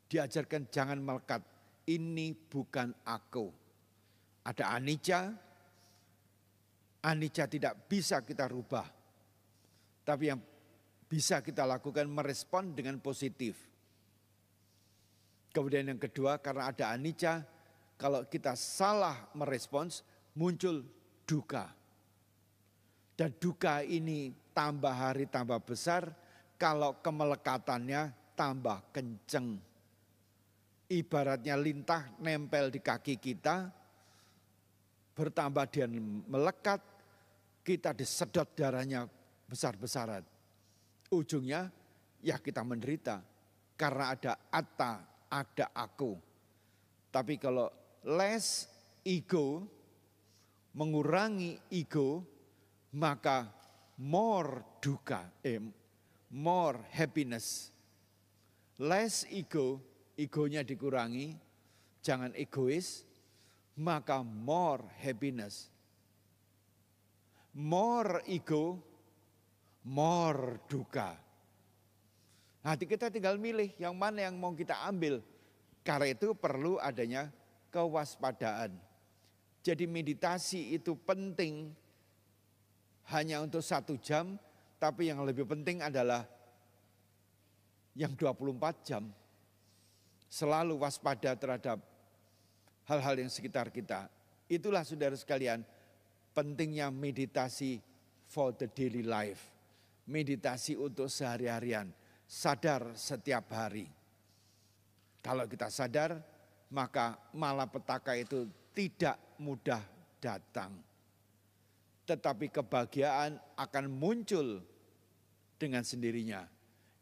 Diajarkan jangan melekat, ini bukan aku. Ada anicca, anicca tidak bisa kita rubah. Tapi yang bisa kita lakukan merespon dengan positif. Kemudian yang kedua karena ada anicca, kalau kita salah merespons muncul duka. Dan duka ini tambah hari tambah besar kalau kemelekatannya tambah kenceng. Ibaratnya lintah nempel di kaki kita, bertambah dan melekat, kita disedot darahnya besar-besaran. Ujungnya ya kita menderita karena ada atta, ada aku. Tapi kalau less ego, mengurangi ego, maka more duka, eh, more happiness. Less ego, egonya dikurangi, jangan egois, maka more happiness. More ego, more duka. Nanti kita tinggal milih yang mana yang mau kita ambil. Karena itu perlu adanya kewaspadaan. Jadi meditasi itu penting hanya untuk satu jam, tapi yang lebih penting adalah yang 24 jam. Selalu waspada terhadap hal-hal yang sekitar kita. Itulah saudara sekalian pentingnya meditasi for the daily life. Meditasi untuk sehari-harian, sadar setiap hari. Kalau kita sadar, maka malapetaka itu tidak mudah datang. Tetapi kebahagiaan akan muncul dengan sendirinya.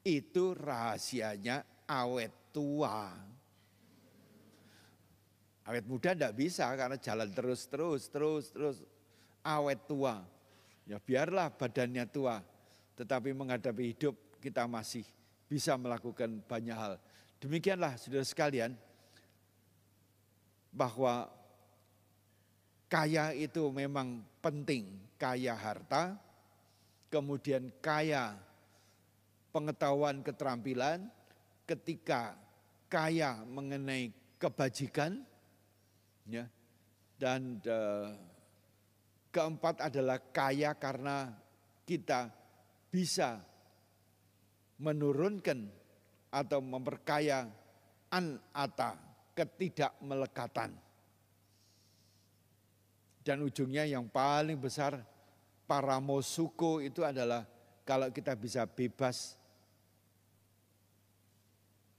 Itu rahasianya awet tua. Awet muda tidak bisa karena jalan terus, terus, terus, terus. Awet tua. Ya biarlah badannya tua. Tetapi menghadapi hidup kita masih bisa melakukan banyak hal. Demikianlah saudara sekalian bahwa kaya itu memang penting, kaya harta, kemudian kaya pengetahuan keterampilan, ketika kaya mengenai kebajikan, ya, dan uh, keempat adalah kaya karena kita bisa menurunkan atau memperkaya anata ketidakmelekatan. Dan ujungnya yang paling besar para paramosuko itu adalah kalau kita bisa bebas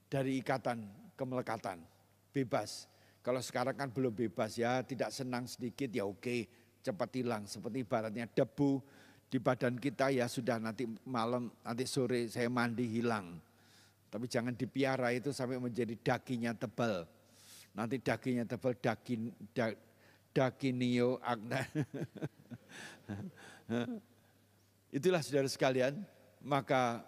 dari ikatan kemelekatan, bebas. Kalau sekarang kan belum bebas ya, tidak senang sedikit ya oke, cepat hilang. Seperti ibaratnya debu di badan kita ya sudah nanti malam, nanti sore saya mandi hilang. Tapi jangan dipiara itu sampai menjadi dagingnya tebal. Nanti dagingnya tebal, daging, da, daginio agna. Itulah saudara sekalian, maka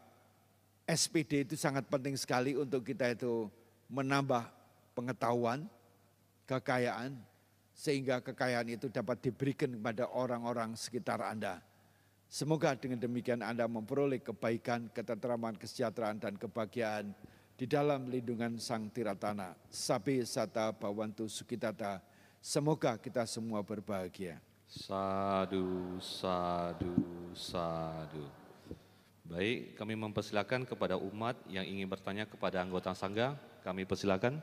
SPD itu sangat penting sekali untuk kita itu menambah pengetahuan, kekayaan, sehingga kekayaan itu dapat diberikan kepada orang-orang sekitar Anda. Semoga dengan demikian Anda memperoleh kebaikan, ketenteraman kesejahteraan, dan kebahagiaan di dalam lindungan Sang Tiratana. Sabi sata bawantu sukitata. Semoga kita semua berbahagia. Sadu, sadu, sadu. Baik, kami mempersilakan kepada umat yang ingin bertanya kepada anggota sangga. Kami persilakan.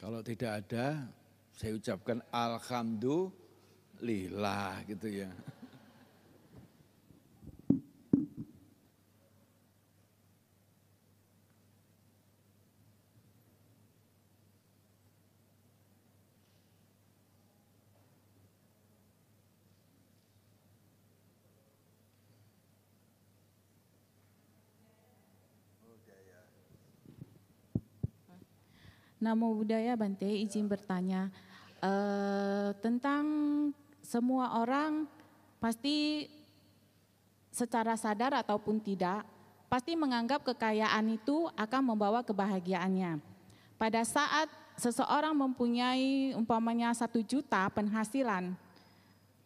Kalau tidak ada, saya ucapkan alhamdulillah gitu ya. Namo Buddhaya Bante, izin bertanya uh, tentang semua orang pasti secara sadar ataupun tidak pasti menganggap kekayaan itu akan membawa kebahagiaannya. Pada saat seseorang mempunyai umpamanya satu juta penghasilan,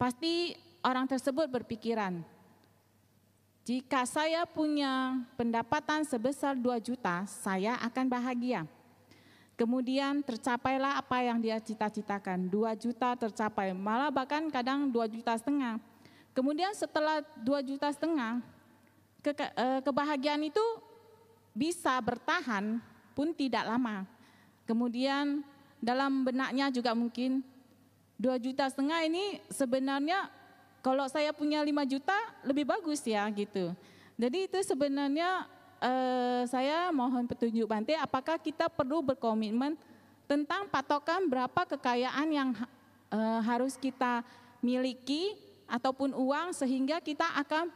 pasti orang tersebut berpikiran, jika saya punya pendapatan sebesar 2 juta, saya akan bahagia. Kemudian tercapailah apa yang dia cita-citakan. 2 juta tercapai, malah bahkan kadang 2 juta setengah. Kemudian setelah 2 juta setengah, ke, eh, kebahagiaan itu bisa bertahan pun tidak lama. Kemudian dalam benaknya juga mungkin 2 juta setengah ini sebenarnya kalau saya punya 5 juta lebih bagus ya gitu. Jadi itu sebenarnya Eh, saya mohon petunjuk Bante, apakah kita perlu berkomitmen tentang patokan berapa kekayaan yang eh, harus kita miliki ataupun uang sehingga kita akan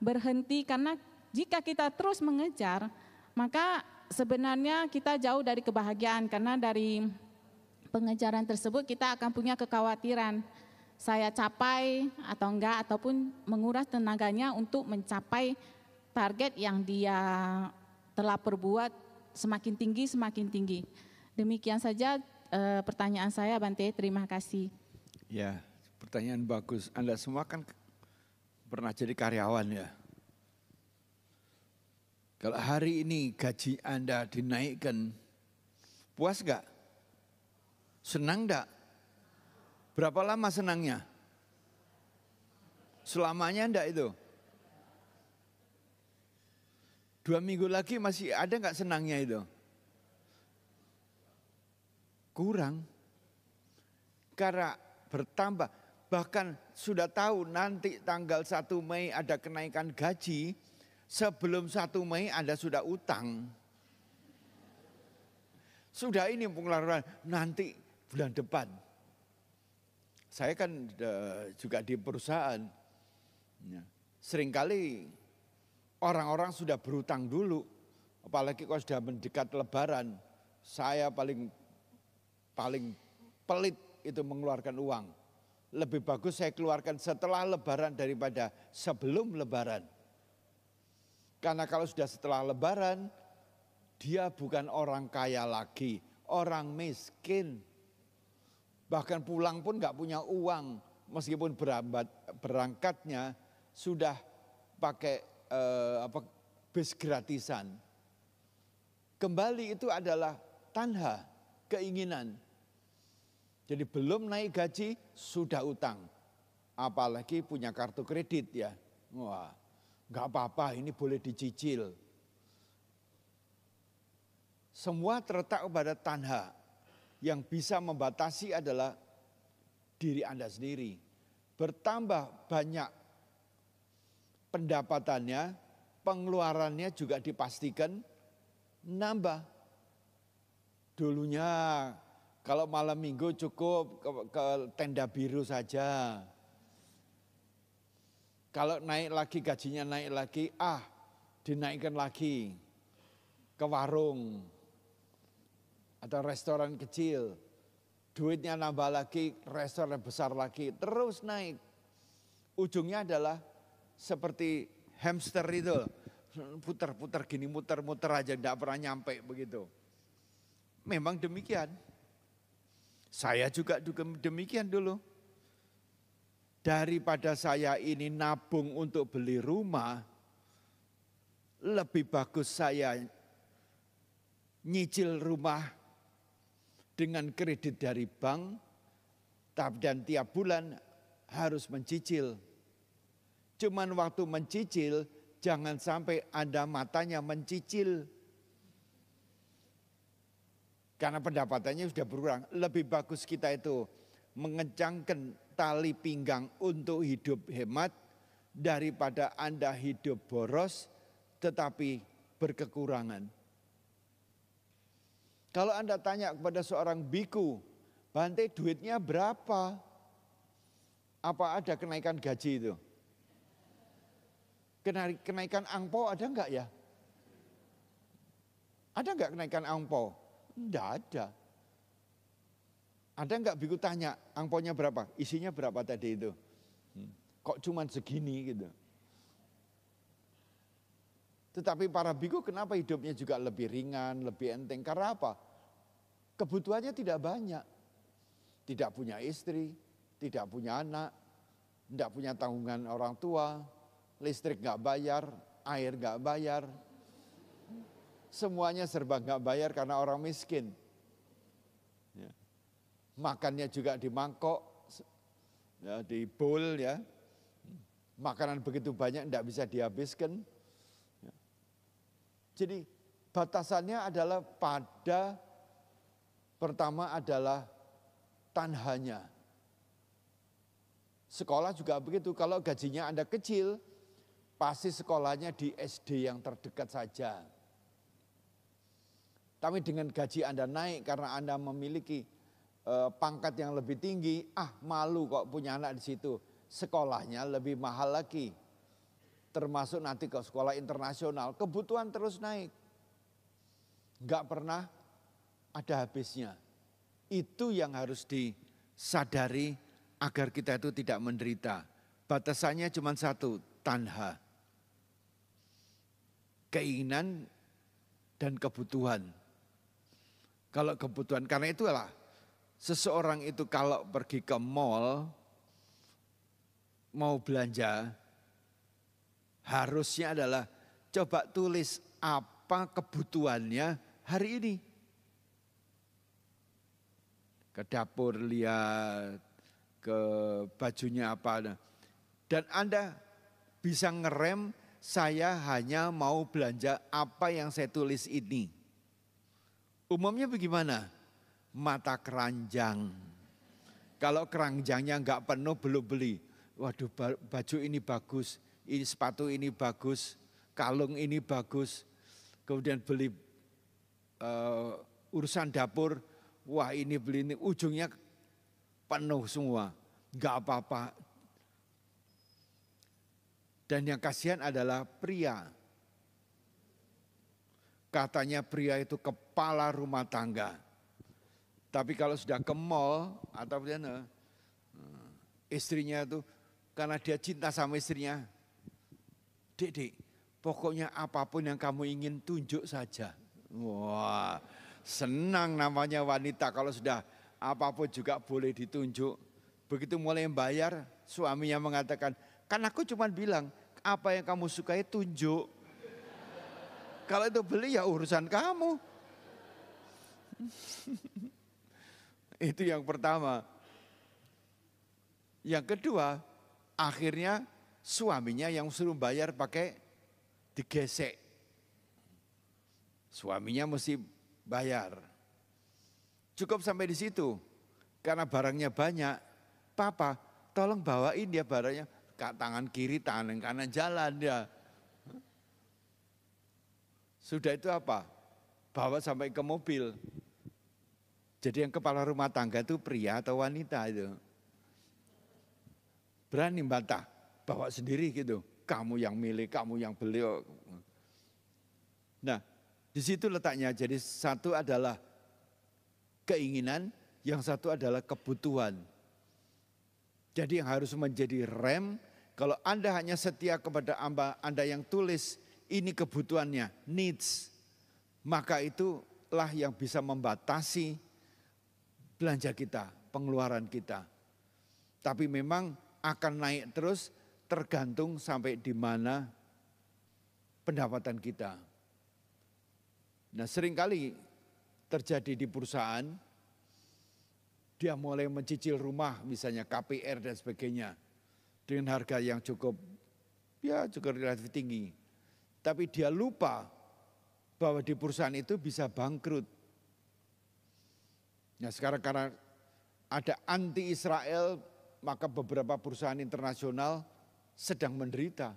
berhenti karena jika kita terus mengejar maka sebenarnya kita jauh dari kebahagiaan karena dari pengejaran tersebut kita akan punya kekhawatiran saya capai atau enggak ataupun menguras tenaganya untuk mencapai target yang dia telah perbuat semakin tinggi semakin tinggi. Demikian saja e, pertanyaan saya Bante, terima kasih. Ya, pertanyaan bagus. Anda semua kan pernah jadi karyawan ya. Kalau hari ini gaji Anda dinaikkan, puas gak? Senang enggak? Berapa lama senangnya? Selamanya enggak itu? Dua minggu lagi masih ada nggak senangnya itu? Kurang. Karena bertambah. Bahkan sudah tahu nanti tanggal 1 Mei ada kenaikan gaji. Sebelum 1 Mei Anda sudah utang. Sudah ini pengeluaran nanti bulan depan. Saya kan eh, juga di perusahaan. Ya. Seringkali Orang-orang sudah berhutang dulu. Apalagi kalau sudah mendekat lebaran. Saya paling paling pelit itu mengeluarkan uang. Lebih bagus saya keluarkan setelah lebaran daripada sebelum lebaran. Karena kalau sudah setelah lebaran, dia bukan orang kaya lagi, orang miskin. Bahkan pulang pun nggak punya uang, meskipun berangkatnya sudah pakai eh, apa bis gratisan. Kembali itu adalah tanha, keinginan. Jadi belum naik gaji sudah utang. Apalagi punya kartu kredit ya. Wah, nggak apa-apa ini boleh dicicil. Semua terletak pada tanha. Yang bisa membatasi adalah diri Anda sendiri. Bertambah banyak pendapatannya, pengeluarannya juga dipastikan nambah. Dulunya kalau malam minggu cukup ke, ke tenda biru saja. Kalau naik lagi gajinya naik lagi, ah dinaikkan lagi ke warung atau restoran kecil. Duitnya nambah lagi, restoran besar lagi, terus naik. Ujungnya adalah seperti hamster itu putar-putar gini muter-muter aja tidak pernah nyampe begitu. Memang demikian. Saya juga demikian dulu. Daripada saya ini nabung untuk beli rumah, lebih bagus saya nyicil rumah dengan kredit dari bank, dan tiap bulan harus mencicil Cuman waktu mencicil, jangan sampai ada matanya mencicil. Karena pendapatannya sudah berkurang. Lebih bagus kita itu mengencangkan tali pinggang untuk hidup hemat daripada Anda hidup boros tetapi berkekurangan. Kalau Anda tanya kepada seorang biku, bantai duitnya berapa? Apa ada kenaikan gaji itu? Kenaikan angpau ada enggak ya? Ada enggak kenaikan angpau? Enggak ada. Ada enggak biku tanya angponya berapa? Isinya berapa tadi itu? Hmm. Kok cuman segini gitu? Tetapi para biku kenapa hidupnya juga lebih ringan, lebih enteng? Karena apa? Kebutuhannya tidak banyak. Tidak punya istri, tidak punya anak, tidak punya tanggungan orang tua, listrik nggak bayar, air nggak bayar, semuanya serba nggak bayar karena orang miskin. Ya. Makannya juga di mangkok, ya, di bowl ya. Makanan begitu banyak tidak bisa dihabiskan. Ya. Jadi batasannya adalah pada pertama adalah tanhanya. Sekolah juga begitu, kalau gajinya Anda kecil, Pasti sekolahnya di SD yang terdekat saja. Tapi dengan gaji Anda naik karena Anda memiliki eh, pangkat yang lebih tinggi, ah malu kok punya anak di situ. Sekolahnya lebih mahal lagi. Termasuk nanti ke sekolah internasional, kebutuhan terus naik. Enggak pernah ada habisnya. Itu yang harus disadari agar kita itu tidak menderita. Batasannya cuma satu, tanha keinginan dan kebutuhan. Kalau kebutuhan karena itulah seseorang itu kalau pergi ke mall mau belanja harusnya adalah coba tulis apa kebutuhannya hari ini. Ke dapur lihat, ke bajunya apa. Dan Anda bisa ngerem saya hanya mau belanja apa yang saya tulis ini. Umumnya bagaimana? Mata keranjang. Kalau keranjangnya nggak penuh belum beli. Waduh baju ini bagus, ini sepatu ini bagus, kalung ini bagus. Kemudian beli uh, urusan dapur, wah ini beli ini, ujungnya penuh semua. Nggak apa-apa, dan yang kasihan adalah pria. Katanya pria itu kepala rumah tangga. Tapi kalau sudah ke mall atau mana, ya, eh, istrinya itu karena dia cinta sama istrinya. Dik, dek, pokoknya apapun yang kamu ingin tunjuk saja. Wah, senang namanya wanita kalau sudah apapun juga boleh ditunjuk. Begitu mulai membayar, suaminya mengatakan, kan aku cuma bilang apa yang kamu sukai tunjuk. Kalau itu beli ya urusan kamu. itu yang pertama. Yang kedua, akhirnya suaminya yang suruh bayar pakai digesek. Suaminya mesti bayar. Cukup sampai di situ. Karena barangnya banyak. Papa, tolong bawain dia barangnya tangan kiri, tangan kanan jalan dia. Ya. Sudah itu apa? Bawa sampai ke mobil. Jadi yang kepala rumah tangga itu pria atau wanita itu. Berani bantah, bawa sendiri gitu. Kamu yang milih, kamu yang beliau. Nah, di situ letaknya. Jadi satu adalah keinginan, yang satu adalah kebutuhan. Jadi yang harus menjadi rem kalau Anda hanya setia kepada Anda, Anda yang tulis ini kebutuhannya, needs, maka itulah yang bisa membatasi belanja kita, pengeluaran kita. Tapi memang akan naik terus tergantung sampai di mana pendapatan kita. Nah, seringkali terjadi di perusahaan dia mulai mencicil rumah misalnya KPR dan sebagainya dengan harga yang cukup ya cukup relatif tinggi. Tapi dia lupa bahwa di perusahaan itu bisa bangkrut. Nah sekarang karena ada anti Israel maka beberapa perusahaan internasional sedang menderita.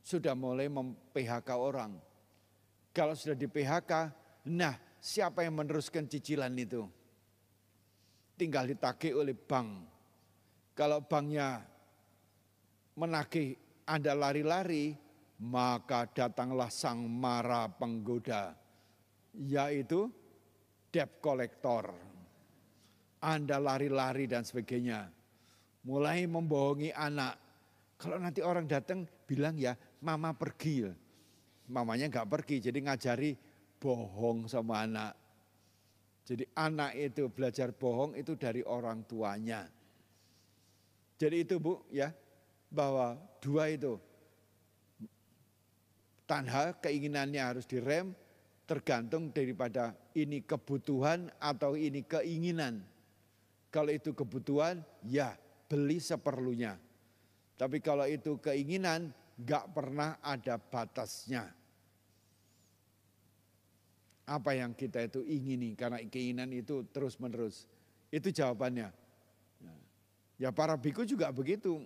Sudah mulai mem-PHK orang. Kalau sudah di PHK, nah siapa yang meneruskan cicilan itu? Tinggal ditagih oleh bank. Kalau banknya menagih Anda lari-lari, maka datanglah sang mara penggoda, yaitu debt collector. Anda lari-lari dan sebagainya. Mulai membohongi anak. Kalau nanti orang datang bilang ya, mama pergi. Mamanya nggak pergi, jadi ngajari bohong sama anak. Jadi anak itu belajar bohong itu dari orang tuanya. Jadi itu Bu ya, bahwa dua itu tanha keinginannya harus direm tergantung daripada ini kebutuhan atau ini keinginan. Kalau itu kebutuhan, ya beli seperlunya. Tapi kalau itu keinginan, gak pernah ada batasnya. Apa yang kita itu ingini, karena keinginan itu terus-menerus. Itu jawabannya. Ya para biku juga begitu,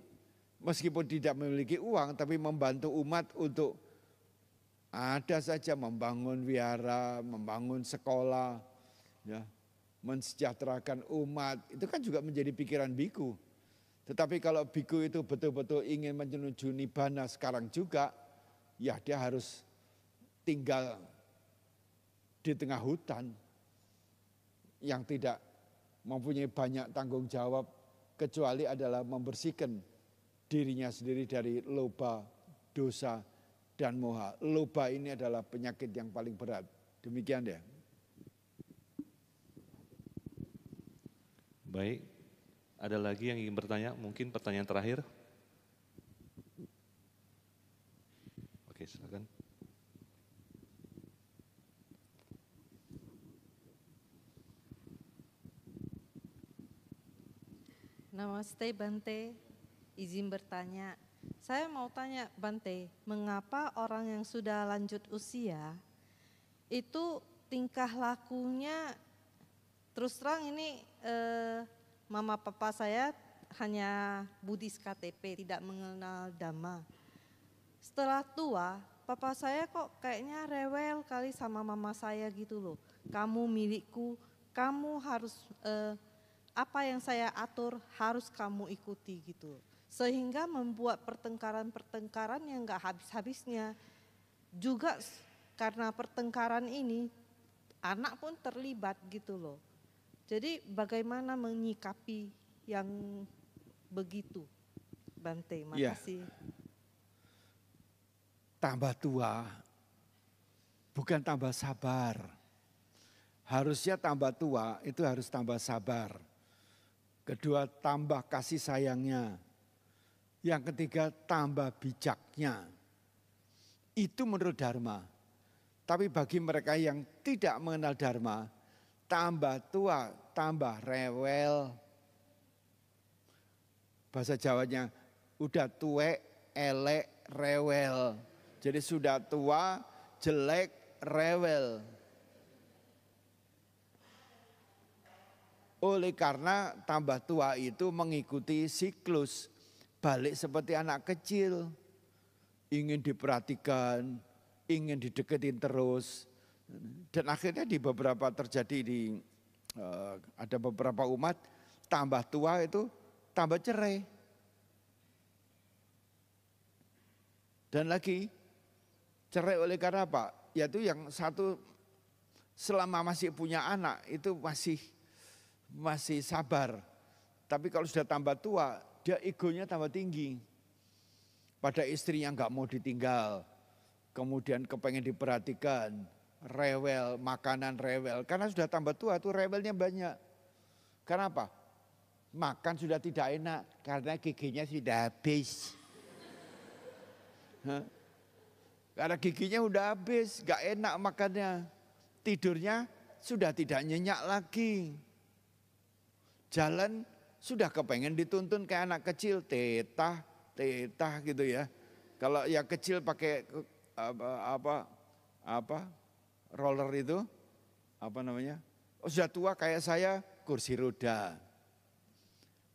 meskipun tidak memiliki uang tapi membantu umat untuk ada saja membangun wihara, membangun sekolah, ya, mensejahterakan umat. Itu kan juga menjadi pikiran biku. Tetapi kalau biku itu betul-betul ingin menuju nibana sekarang juga, ya dia harus tinggal di tengah hutan yang tidak mempunyai banyak tanggung jawab kecuali adalah membersihkan dirinya sendiri dari loba, dosa, dan moha. Loba ini adalah penyakit yang paling berat. Demikian ya. Baik, ada lagi yang ingin bertanya? Mungkin pertanyaan terakhir. Oke, silakan. Namaste Bante izin bertanya. Saya mau tanya Bante, mengapa orang yang sudah lanjut usia itu tingkah lakunya terus terang ini eh, mama papa saya hanya Buddhis KTP, tidak mengenal dhamma. Setelah tua, papa saya kok kayaknya rewel kali sama mama saya gitu loh. Kamu milikku, kamu harus eh, apa yang saya atur harus kamu ikuti gitu loh sehingga membuat pertengkaran-pertengkaran yang nggak habis-habisnya. Juga karena pertengkaran ini anak pun terlibat gitu loh. Jadi bagaimana menyikapi yang begitu Bante? Iya. Makasih. Ya. Tambah tua bukan tambah sabar. Harusnya tambah tua itu harus tambah sabar. Kedua tambah kasih sayangnya, yang ketiga tambah bijaknya. Itu menurut Dharma. Tapi bagi mereka yang tidak mengenal Dharma, tambah tua, tambah rewel. Bahasa Jawanya udah tuwek, elek, rewel. Jadi sudah tua, jelek, rewel. Oleh karena tambah tua itu mengikuti siklus balik seperti anak kecil. Ingin diperhatikan, ingin dideketin terus. Dan akhirnya di beberapa terjadi di eh, ada beberapa umat tambah tua itu tambah cerai. Dan lagi cerai oleh karena apa? Yaitu yang satu selama masih punya anak itu masih masih sabar. Tapi kalau sudah tambah tua dia egonya tambah tinggi. Pada istri yang nggak mau ditinggal, kemudian kepengen diperhatikan, rewel, makanan rewel. Karena sudah tambah tua tuh rewelnya banyak. Kenapa? Makan sudah tidak enak karena giginya sudah habis. Hah? Karena giginya udah habis, gak enak makannya. Tidurnya sudah tidak nyenyak lagi. Jalan sudah kepengen dituntun kayak anak kecil, tetah, tetah gitu ya. Kalau ya kecil pakai apa apa apa roller itu apa namanya? Oh, sudah tua kayak saya kursi roda.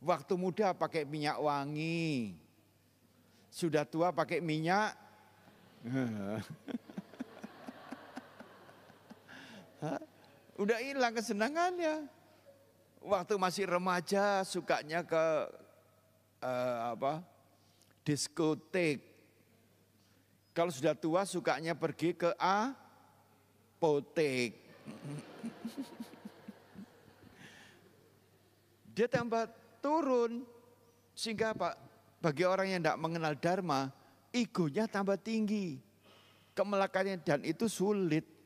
Waktu muda pakai minyak wangi. Sudah tua pakai minyak. Udah hilang kesenangannya waktu masih remaja sukanya ke uh, apa diskotek. Kalau sudah tua sukanya pergi ke apotek. Dia tambah turun sehingga apa? Bagi orang yang tidak mengenal Dharma, egonya tambah tinggi. Kemelakannya dan itu sulit.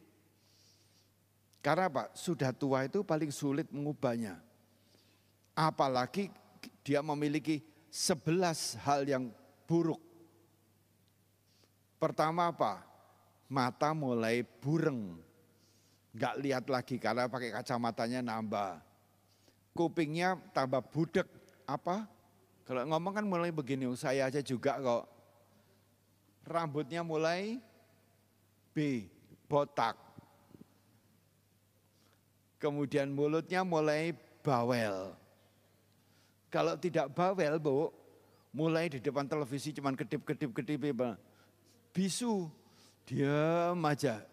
Karena apa? Sudah tua itu paling sulit mengubahnya. Apalagi dia memiliki sebelas hal yang buruk. Pertama apa? Mata mulai bureng. Gak lihat lagi karena pakai kacamatanya nambah. Kupingnya tambah budek. Apa? Kalau ngomong kan mulai begini, saya aja juga kok. Rambutnya mulai B, botak Kemudian mulutnya mulai bawel. Kalau tidak bawel, Bu, mulai di depan televisi cuman kedip-kedip-kedip ya, bisu, dia aja.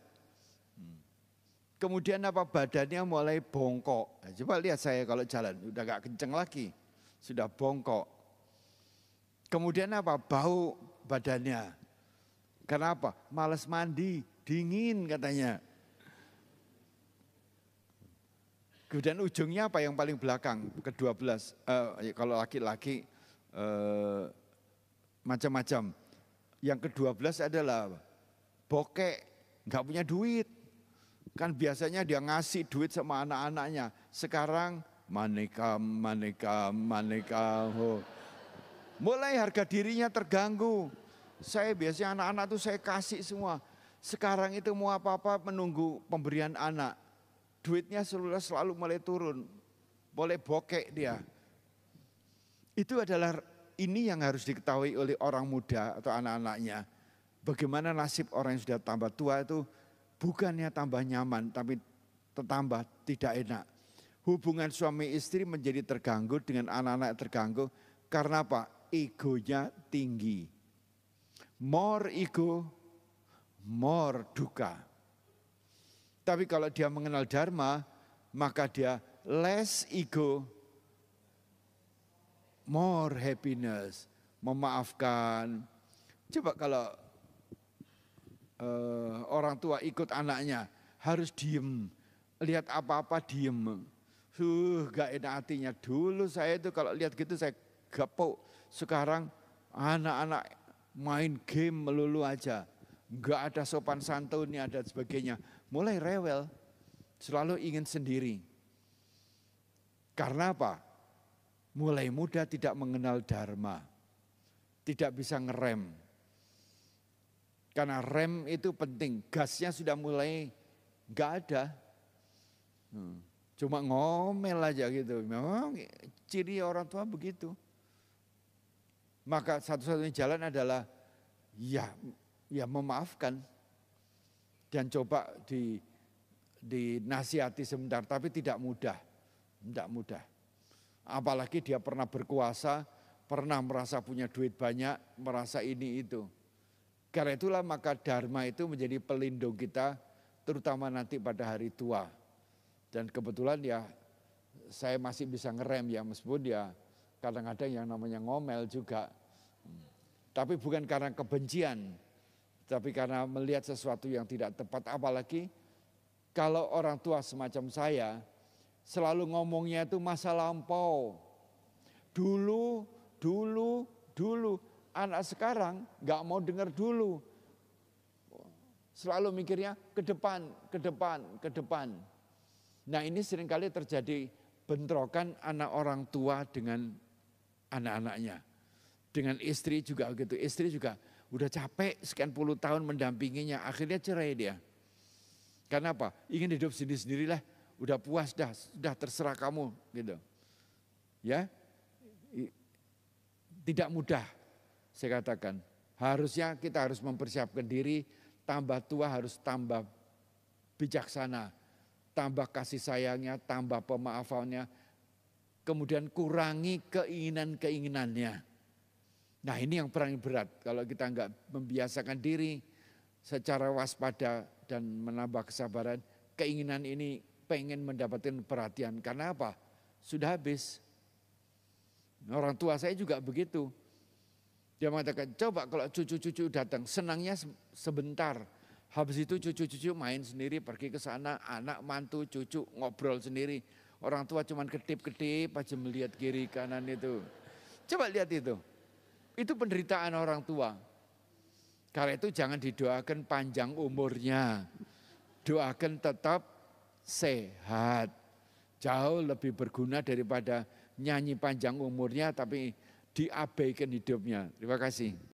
Kemudian apa badannya mulai bongkok. Nah, coba lihat saya kalau jalan, udah gak kenceng lagi, sudah bongkok. Kemudian apa bau badannya. Kenapa? Males mandi, dingin katanya. Kemudian ujungnya apa yang paling belakang? Ke-12. uh, eh, ya, kalau laki-laki uh, macam-macam. Yang ke-12 adalah bokek, nggak punya duit. Kan biasanya dia ngasih duit sama anak-anaknya. Sekarang maneka, maneka, maneka. Oh. Mulai harga dirinya terganggu. Saya biasanya anak-anak tuh saya kasih semua. Sekarang itu mau apa-apa menunggu pemberian anak duitnya selalu, selalu mulai turun, boleh bokek dia. Itu adalah ini yang harus diketahui oleh orang muda atau anak-anaknya. Bagaimana nasib orang yang sudah tambah tua itu bukannya tambah nyaman tapi tambah tidak enak. Hubungan suami istri menjadi terganggu dengan anak-anak terganggu karena apa? Egonya tinggi. More ego, more duka. Tapi kalau dia mengenal Dharma, maka dia less ego, more happiness, memaafkan. Coba kalau uh, orang tua ikut anaknya, harus diem, lihat apa-apa diem. Suh, gak enak hatinya. Dulu saya itu kalau lihat gitu saya gapok. Sekarang anak-anak main game melulu aja. Gak ada sopan santun, ada sebagainya mulai rewel, selalu ingin sendiri. Karena apa? Mulai muda tidak mengenal dharma, tidak bisa ngerem. Karena rem itu penting, gasnya sudah mulai gak ada. Hmm, cuma ngomel aja gitu. Memang ciri orang tua begitu. Maka satu-satunya jalan adalah ya ya memaafkan dan coba di dinasihati sebentar tapi tidak mudah tidak mudah apalagi dia pernah berkuasa pernah merasa punya duit banyak merasa ini itu karena itulah maka dharma itu menjadi pelindung kita terutama nanti pada hari tua dan kebetulan ya saya masih bisa ngerem ya meskipun ya kadang-kadang yang namanya ngomel juga tapi bukan karena kebencian tapi karena melihat sesuatu yang tidak tepat, apalagi kalau orang tua semacam saya selalu ngomongnya itu masa lampau. Dulu, dulu, dulu. Anak sekarang gak mau dengar dulu. Selalu mikirnya ke depan, ke depan, ke depan. Nah ini seringkali terjadi bentrokan anak orang tua dengan anak-anaknya. Dengan istri juga gitu. Istri juga Udah capek sekian puluh tahun mendampinginya, akhirnya cerai dia. Karena apa? Ingin hidup sendiri-sendirilah, udah puas dah, sudah terserah kamu gitu. Ya. Tidak mudah saya katakan. Harusnya kita harus mempersiapkan diri, tambah tua harus tambah bijaksana, tambah kasih sayangnya, tambah pemaafannya, kemudian kurangi keinginan-keinginannya. Nah ini yang paling berat kalau kita nggak membiasakan diri secara waspada dan menambah kesabaran. Keinginan ini pengen mendapatkan perhatian karena apa? Sudah habis. Orang tua saya juga begitu. Dia mengatakan, coba kalau cucu-cucu datang, senangnya sebentar. Habis itu cucu-cucu main sendiri, pergi ke sana, anak, mantu, cucu ngobrol sendiri. Orang tua cuman ketip ketip aja melihat kiri kanan itu. Coba lihat itu. Itu penderitaan orang tua. Karena itu jangan didoakan panjang umurnya. Doakan tetap sehat. Jauh lebih berguna daripada nyanyi panjang umurnya tapi diabaikan hidupnya. Terima kasih.